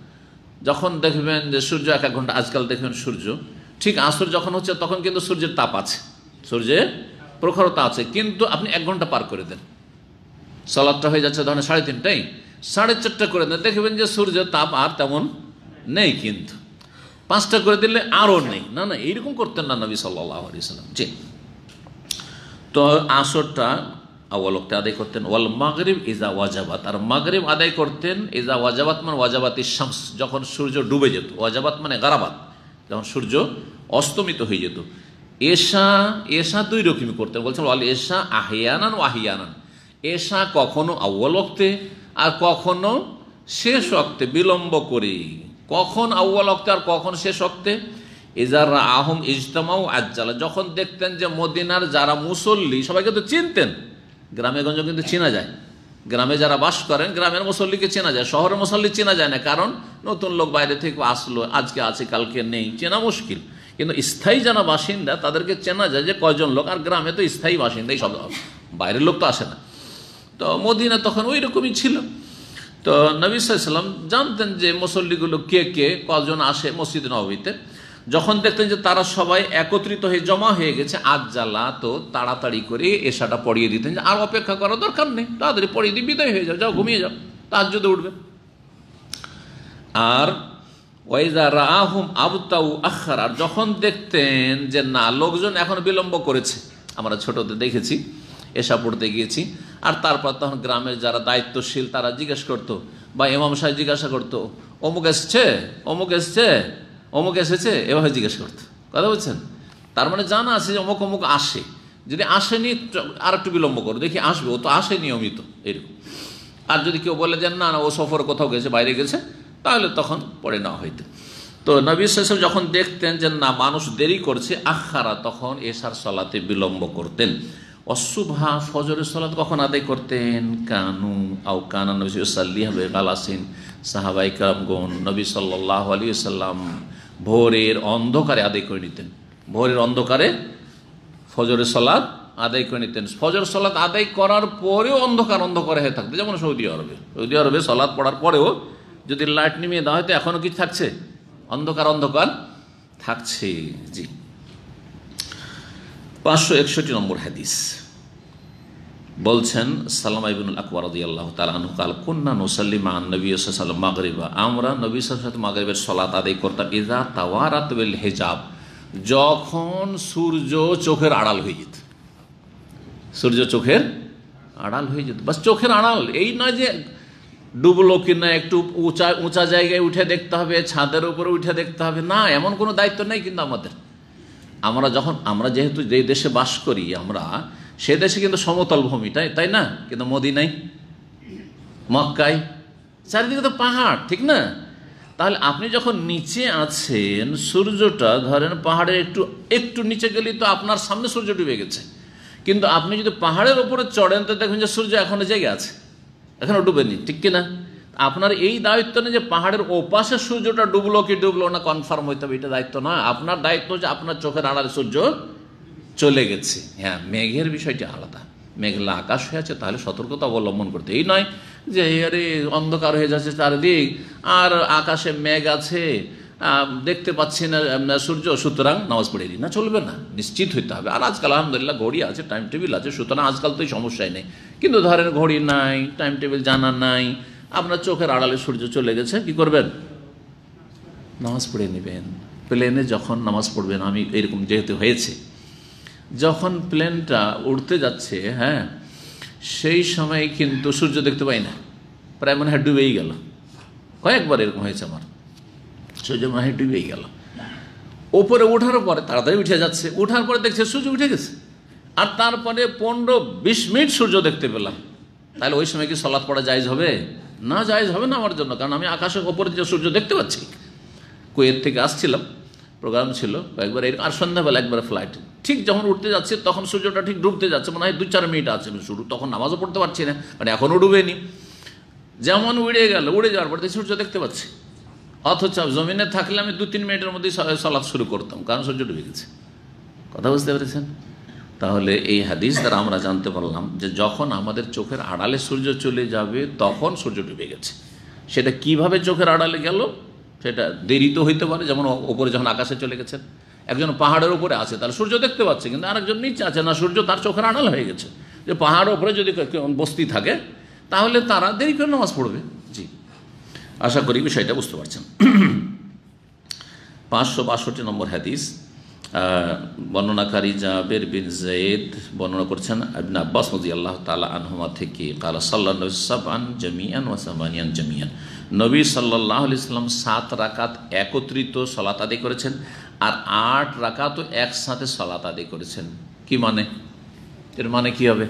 যখন দেখবেন যে সূর্য এক এক ঘন্টা আজকাল দেখবেন সূর্য ঠিক আসর যখন হচ্ছে তখন কিন্তু সূর্যের তাপ আছে সূর্যে প্রখরতা আছে কিন্তু আপনি এক ঘন্টা পার করে দেন সলাদটা হয়ে যাচ্ছে ধরেন সাড়ে তিনটাই সাড়ে চারটা করে দেন দেখবেন যে সূর্য তাপ আর তেমন নেই কিন্তু পাঁচটা করে দিলে আরও নেই না না এইরকম করতেন না নবী সাল্লাহ আলিয়াল্লাম জি তো আসরটা আওয়ালকটা আদায় করতেন ওয়াল মাগরিব ইজা ওয়াজাবাত আর মাগরিব আদায় করতেন ইজা ওয়াজাবাত মানে ওয়াজাবাত শামস যখন সূর্য ডুবে যেত ওয়াজাবাত মানে গারাবাত যখন সূর্য অস্তমিত হয়ে যেত এশা এশা দুই রকমই করতেন বলছেন ওয়াল এশা আহিয়ানান ওয়াহিয়ানান আহিয়ানান এশা কখনো আওয়ালকতে আর কখনো শেষ অক্তে বিলম্ব করে কখন আউ্বাল অক্তে আর কখন শেষ অক্তে ইজাররা আহম ইজতামাও আজ্জালা যখন দেখতেন যে মদিনার যারা মুসল্লি সবাইকে তো চিনতেন গ্রামে গঞ্জ কিন্তু চেনা যায় গ্রামে যারা বাস করেন গ্রামের মুসল্লিকে চেনা যায় শহরের মুসল্লি চেনা যায় না কারণ নতুন লোক বাইরে থেকে আসলো আজকে আছে কালকে নেই চেনা মুশকিল কিন্তু স্থায়ী যারা বাসিন্দা তাদেরকে চেনা যায় যে কয়জন লোক আর গ্রামে তো স্থায়ী বাসিন্দাই সব বাইরের লোক তো আসে না তো মদিনা তখন ওই রকমই ছিল তো নবী সাল্লাম জানতেন যে মুসল্লিগুলো কে কে কজন আসে মসজিদ নবীতে যখন দেখতেন যে তারা সবাই একত্রিত হয়ে জমা হয়ে গেছে আজ জ্বালা তো তাড়াতাড়ি করে এসাটা পড়িয়ে দিতেন আর অপেক্ষা করার দরকার নেই তাড়াতাড়ি পড়িয়ে দিয়ে বিদায় হয়ে যাও যাও ঘুমিয়ে যাও তার যদি উঠবে আর ওয়াইজা রাহুম আবতাউ আখার আর যখন দেখতেন যে না লোকজন এখন বিলম্ব করেছে আমরা ছোটতে দেখেছি এসা পড়তে গিয়েছি আর তারপর তখন গ্রামের যারা দায়িত্বশীল তারা জিজ্ঞেস করত বা এমাম সাহেব জিজ্ঞাসা করতো অমুক এসছে অমুক এসছে অমুক এসেছে এভাবে জিজ্ঞেস করতো কথা বলছেন তার মানে জানা আছে যে অমুক অমুক আসে যদি আসেনি আর একটু বিলম্ব করো দেখি আসবে ও তো আসে নিয়মিত এরকম আর যদি কেউ বলে যে না না ও সফর কোথাও গেছে বাইরে গেছে তাহলে তখন পড়ে নেওয়া হইত তো নবী সাহেব যখন দেখতেন যে না মানুষ দেরি করছে আখারা তখন এসার সলাতে বিলম্ব করতেন অশুভা ফজরের সলাত কখন আদায় করতেন কানু আও কানা নবী সাল্লিহ গালাসিন সাহাবাই কামগন নবী সাল্লাহ আলী সাল্লাম ভোরের অন্ধকারে আদায় করে নিতেন ভোরের অন্ধকারে ফজরের সলাদ আদায় করে নিতেন ফজর সলাদ আদায় করার পরেও অন্ধকার অন্ধকার হয়ে থাকতো যেমন সৌদি আরবে সৌদি আরবে সলাদ পড়ার পরেও যদি লাইট নিমিয়ে দেওয়া হয় তো এখনও কি থাকছে অন্ধকার অন্ধকার থাকছে জি পাঁচশো একষট্টি নম্বর হাদিস বলছেন সালাম ইবিনুল আকবর আল্লাহ তালু কাল কন্যা নোসাল্লিমা নবী সাল্লাম মাগরিবা আমরা নবী সাল মাগরিবের সলাত আদায় করতাম ইজা তাওয়ারাত হেজাব যখন সূর্য চোখের আড়াল হয়ে যেত সূর্য চোখের আড়াল হয়ে যেত বাস চোখের আড়াল এই নয় যে ডুবলো কিনা একটু উঁচা উঁচা জায়গায় উঠে দেখতে হবে ছাদের উপরে উঠে দেখতে হবে না এমন কোনো দায়িত্ব নেই কিন্তু আমাদের আমরা যখন আমরা যেহেতু যে দেশে বাস করি আমরা সে দেশে কিন্তু সমতল ভূমি তাই তাই না কিন্তু নাই মক্কাই চারিদিকে তো পাহাড় ঠিক না তাহলে আপনি যখন নিচে আছেন সূর্যটা ধরেন পাহাড়ের একটু একটু নিচে গেলে তো আপনার সামনে সূর্য ডুবে গেছে কিন্তু আপনি যদি পাহাড়ের ওপরে চড়েন তো দেখবেন যে সূর্য এখনও জেগে আছে এখনও ডুবেনি ঠিক কিনা আপনার এই দায়িত্ব নেই যে পাহাড়ের ওপাশে সূর্যটা ডুবলো কি ডুবলো না কনফার্ম হইতে হবে এটা দায়িত্ব না আপনার দায়িত্ব যে আপনার চোখের আড়ালে সূর্য চলে গেছে হ্যাঁ মেঘের বিষয়টি আলাদা মেঘলা আকাশ হয়ে আছে তাহলে সতর্কতা অবলম্বন করতে এই নয় যে আরে অন্ধকার হয়ে যাচ্ছে চারিদিক আর আকাশে মেঘ আছে দেখতে পাচ্ছি না সূর্য সুতরাং নামাজ পড়ে দিই না চলবে না নিশ্চিত হইতে হবে আর আজকাল আলহামদুলিল্লাহ ঘড়ি আছে টাইম টেবিল আছে সুতরাং আজকাল তো এই সমস্যাই নেই কিন্তু ধরেন ঘড়ি নাই টাইম টেবিল জানা নাই আপনার চোখের আড়ালে সূর্য চলে গেছে কি করবেন নামাজ পড়ে নেবেন প্লেনে যখন নামাজ পড়বেন আমি এরকম যেহেতু হয়েছে যখন প্লেনটা উড়তে যাচ্ছে হ্যাঁ সেই সময় কিন্তু সূর্য দেখতে পাই না প্রায় মনে হয় ডুবেই গেল কয়েকবার এরকম হয়েছে আমার সূর্য মনে হয় ডুবেই গেল ওপরে ওঠার পরে তাড়াতাড়ি উঠে যাচ্ছে ওঠার পরে দেখছে সূর্য উঠে গেছে আর তারপরে পনেরো বিশ মিনিট সূর্য দেখতে পেলাম তাহলে ওই সময় কি সলাদ পড়া যাইজ হবে না জায়জ হবে না আমার জন্য কারণ আমি আকাশের ওপরে যে সূর্য দেখতে পাচ্ছি কুয়েত থেকে আসছিলাম প্রোগ্রাম ছিল একবার এরকম আর সন্ধ্যাবেলা একবার ফ্লাইট ঠিক যখন উঠতে যাচ্ছে তখন সূর্যটা ঠিক ডুবতে যাচ্ছে মনে হয় দু চার মিনিট আছে শুরু তখন নামাজও পড়তে পারছি না মানে এখনও ডুবেনি যেমন উড়ে গেল উড়ে যাওয়ার পর সূর্য দেখতে পাচ্ছি অথচ জমিনে থাকলে আমি দু তিন মিনিটের মধ্যেই সলাপ শুরু করতাম কারণ সূর্য ডুবে গেছে কথা বুঝতে পেরেছেন তাহলে এই হাদিস দ্বারা আমরা জানতে পারলাম যে যখন আমাদের চোখের আড়ালে সূর্য চলে যাবে তখন সূর্য ডুবে গেছে সেটা কিভাবে চোখের আড়ালে গেল সেটা দেরি তো হইতে পারে যেমন ওপরে যখন আকাশে চলে গেছেন একজন পাহাড়ের ওপরে আছে তাহলে সূর্য দেখতে পাচ্ছে কিন্তু আরেকজন নিচে আছে না সূর্য তার চোখের আড়াল হয়ে গেছে যে পাহাড়ের ওপরে যদি বস্তি থাকে তাহলে তারা দেরি করে নামাজ পড়বে জি আশা করি বিষয়টা বুঝতে পারছেন পাঁচশো বাষট্টি নম্বর হাদিস বর্ণনাকারী জাবের বিন জয়েদ বর্ণনা করছেন আবিন আব্বাস মজি আল্লাহ তালা আনহমা থেকে কালা সাল্লা সাবান জমিয়ান ওয়াসামানিয়ান জমিয়ান নবী সাল্লাহ ইসলাম সাত রাকাত একত্রিত সলাত আদি করেছেন আর আট রাকাতও একসাথে সলাত আদি করেছেন কি মানে এর মানে কি হবে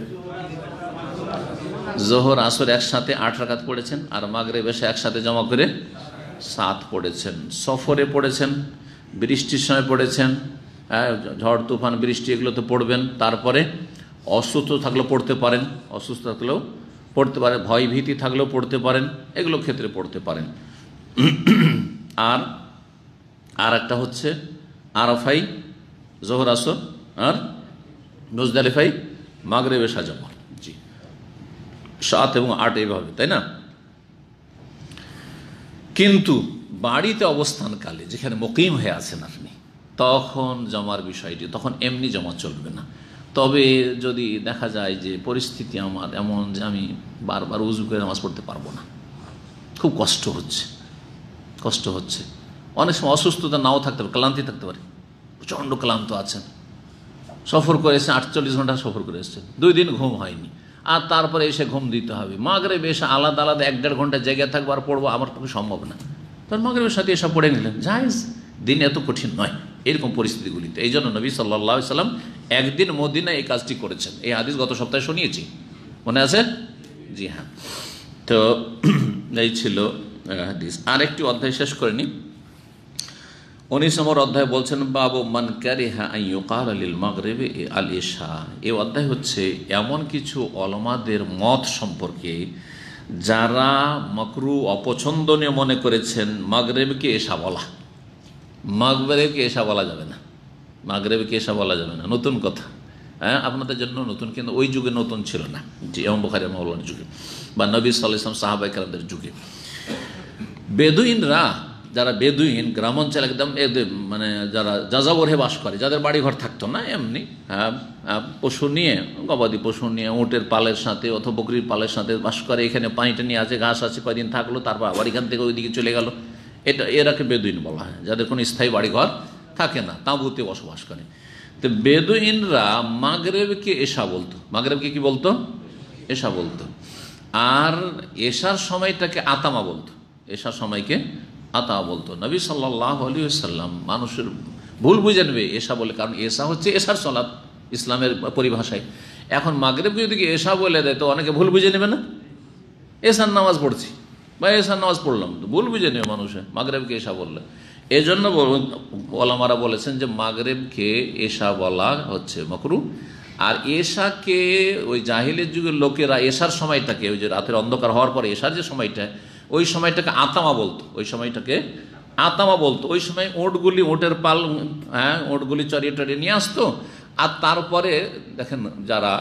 জোহর আসর একসাথে আট রাকাত পড়েছেন আর মাগরে বেশ একসাথে জমা করে সাত পড়েছেন সফরে পড়েছেন বৃষ্টির সময় পড়েছেন হ্যাঁ ঝড় তুফান বৃষ্টি এগুলো তো পড়বেন তারপরে অসুস্থ থাকলেও পড়তে পারেন অসুস্থ থাকলেও পড়তে পারেন ভয় ভীতি থাকলেও পড়তে পারেন এগুলো ক্ষেত্রে পড়তে পারেন আর আর একটা হচ্ছে আরফাই জহর আস আর নজদারিফাই মাগরেবে সাজামর জি সাত এবং আট এইভাবে তাই না কিন্তু বাড়িতে অবস্থানকালে যেখানে মকিম হয়ে আছেন আপনি তখন জমার বিষয়টি তখন এমনি জমা চলবে না তবে যদি দেখা যায় যে পরিস্থিতি আমার এমন যে আমি বারবার উজু করে নামাজ পড়তে পারবো না খুব কষ্ট হচ্ছে কষ্ট হচ্ছে অনেক সময় অসুস্থতা নাও থাকতে পারে ক্লান্তি থাকতে পারে প্রচণ্ড ক্লান্ত আছেন সফর করে এসে আটচল্লিশ ঘন্টা সফর করে এসছে দুই দিন ঘুম হয়নি আর তারপরে এসে ঘুম দিতে হবে মাগরে বেশ আলাদা আলাদা এক দেড় ঘন্টা জায়গায় থাকবো আর পড়বো আমার পক্ষে সম্ভব না তখন মাগরেবের সাথে এসব পড়ে নিলেন যাই দিন এত কঠিন নয় এরকম পরিস্থিতিগুলিতে এই জন্য নবী সাল্লা সাল্লাম একদিন মদিনা এই কাজটি করেছেন এই হাদিস গত সপ্তাহে শুনিয়েছি মনে আছে জি হ্যাঁ তো এই ছিল হাদিস আরেকটি অধ্যায় শেষ করে নিই উনিশ নম্বর অধ্যায় বলছেন বাবু মান ক্যারিহা আইকাল আলিল মাগরেবে আল ইশা এ অধ্যায় হচ্ছে এমন কিছু অলমাদের মত সম্পর্কে যারা মকরু অপছন্দনীয় মনে করেছেন মাগরেবকে এসা বলা মাগরেবকে এসা বলা যাবে না মাগরেবকে এসা বলা যাবে না নতুন কথা হ্যাঁ আপনাদের জন্য নতুন কিন্তু ওই যুগে নতুন ছিল না যে এম বখারি মাওলার যুগে বা নবী সাল্লাম সাহাবাই কালামদের যুগে বেদুইনরা যারা বেদুইন গ্রাম অঞ্চলে একদম মানে যারা যাযাবরে বাস করে যাদের বাড়িঘর থাকতো না এমনি হ্যাঁ, পশু নিয়ে গবাদি পশু নিয়ে উঁটের পালের সাথে অথবা বকরির পালের সাথে বাস করে এখানে পানিটা নিয়ে আছে ঘাস আছে কয়দিন থাকলো তারপর আবার এখান থেকে ওইদিকে চলে গেল এটা এরাকে বেদুইন বলা হয় যাদের কোনো স্থায়ী বাড়িঘর থাকে না তাঁবুতে বসবাস করে তো বেদুইনরা মাগরেবকে এশা বলতো মাগরেবকে কি বলতো এশা বলতো আর এশার সময়টাকে আতামা বলতো এশার সময়কে আতা বলতো নবী সাল্লাহ আলী সাল্লাম মানুষের ভুল বুঝে নেবে এশা বলে কারণ এসা হচ্ছে এশার সলাপ ইসলামের পরিভাষায় এখন মাগরেবকে যদি এশা বলে দেয় তো অনেকে ভুল বুঝে নেবে না এসার নামাজ পড়ছি বা এসা নামাজ পড়লাম ভুল বুঝে নিও মানুষে মাগরেবকে এসা বললে এই জন্য ওলামারা বলেছেন যে মাগরেবকে এসা বলা হচ্ছে মকরু আর এশাকে ওই জাহিলের যুগের লোকেরা এশার সময়টাকে ওই যে রাতের অন্ধকার হওয়ার পরে এশার যে সময়টা ওই সময়টাকে আতামা বলতো ওই সময়টাকে আতামা বলতো ওই সময় ওঁটগুলি ওটের পাল হ্যাঁ ওঁটগুলি চড়িয়ে টড়িয়ে নিয়ে আসতো আর তারপরে দেখেন যারা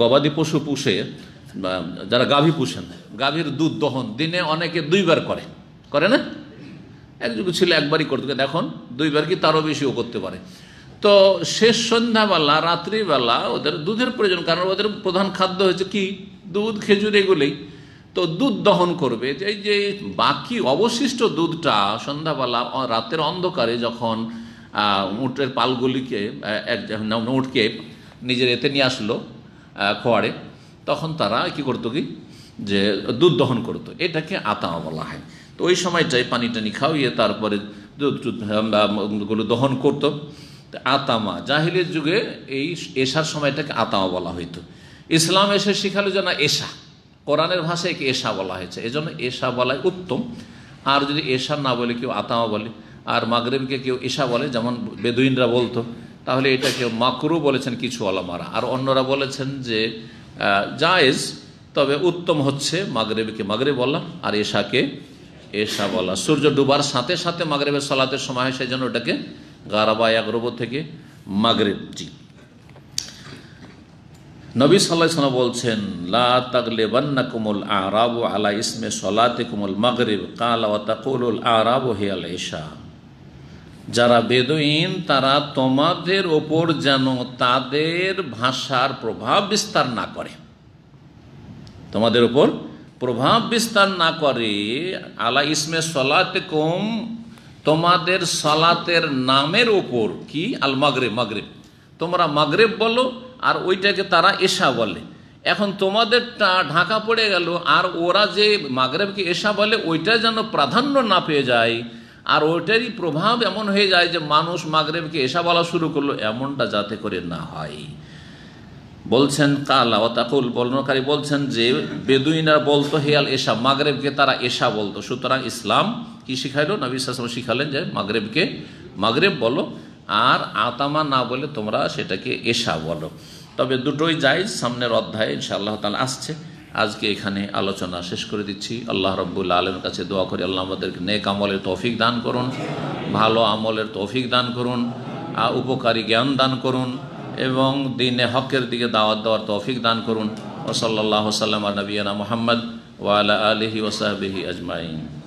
গবাদি পশু পুষে যারা গাভী পুষেন গাভীর দুধ দহন দিনে অনেকে দুইবার করে করে না একযুগ ছিল একবারই করতে এখন দুইবার কি তারও বেশিও করতে পারে তো শেষ সন্ধ্যাবেলা রাত্রিবেলা ওদের দুধের প্রয়োজন কারণ ওদের প্রধান খাদ্য হচ্ছে কি দুধ খেজুর এগুলোই তো দুধ দহন করবে এই যে বাকি অবশিষ্ট দুধটা সন্ধ্যাবেলা রাতের অন্ধকারে যখন উটের পালগুলিকে উঠকে নিজের এতে নিয়ে আসলো খোয়ারে তখন তারা কি করতো কি যে দুধ দহন করতো এটাকে আতা বলা হয় তো ওই সময়টায় পানি টানি খাওয়িয়ে তারপরে হ্যাঁ, গুলো দহন করতো আতামা জাহিলের যুগে এই এশার সময়টাকে আতামা বলা হইতো ইসলাম এসে শিখালো যে না এশা কোরআনের ভাষায় একে এশা বলা হয়েছে এই জন্য এশা বলাই উত্তম আর যদি এশা না বলে কেউ আতামা বলে আর মাগরেবকে কেউ এশা বলে যেমন বেদুইনরা বলতো তাহলে এটাকে মাকরু বলেছেন কিছু আলামারা আর অন্যরা বলেছেন যে জায়েজ তবে উত্তম হচ্ছে মাগরেবকে মাগরে বলা আর এশাকে এশা বলা সূর্য ডুবার সাথে সাথে মাগরেবের সালাতের সময় সেই জন্য ওটাকে গারাবা একরব থেকে মাগরেব জি নবী সাল্লাহ বলছেন লা কুমল আলা ইসমে সলাতে কুমল মাগরেব কালা তাকুল আরাবো হে আল এশা যারা বেদইন তারা তোমাদের ওপর যেন তাদের ভাষার প্রভাব বিস্তার না করে তোমাদের ওপর প্রভাব বিস্তার না করে আলা ইসমে সলাতে কম তোমাদের সলাতের নামের ওপর কি আল মাগরে মাগরেব তোমরা মাগরেব বলো আর ওইটাকে তারা এশা বলে এখন তোমাদেরটা ঢাকা পড়ে গেল আর ওরা যে মাগরেবকে এশা বলে ওইটা যেন প্রাধান্য না পেয়ে যায় আর ওইটারই প্রভাব এমন হয়ে যায় যে মানুষ মাগরেবকে এসা বলা শুরু করলো এমনটা যাতে করে না হয় বলছেন কালা ও বর্ণকারী বলছেন যে বেদুইনার বলতো হেয়াল এশা মাগরেবকে তারা এশা বলতো সুতরাং ইসলাম কি শিখাইলো নবী ইসলাম শিখালেন যে মাগরেবকে মাগরেব বলো আর আতামা না বলে তোমরা সেটাকে এশা বলো তবে দুটোই যাই সামনের অধ্যায় ইনশাআল্লাহ তালা আসছে আজকে এখানে আলোচনা শেষ করে দিচ্ছি আল্লাহ রব্বুল আলমের কাছে দোয়া করি আল্লাহ আমাদেরকে নেক আমলের তৌফিক দান করুন ভালো আমলের তৌফিক দান করুন উপকারী জ্ঞান দান করুন এবং দিনে হকের দিকে দাওয়াত দেওয়ার তৌফিক দান করুন ওসল্লাহ সাল্লাম নবীনা মোহাম্মদ ওয়ালা আলহি ওসাহাবিহি আজমাইন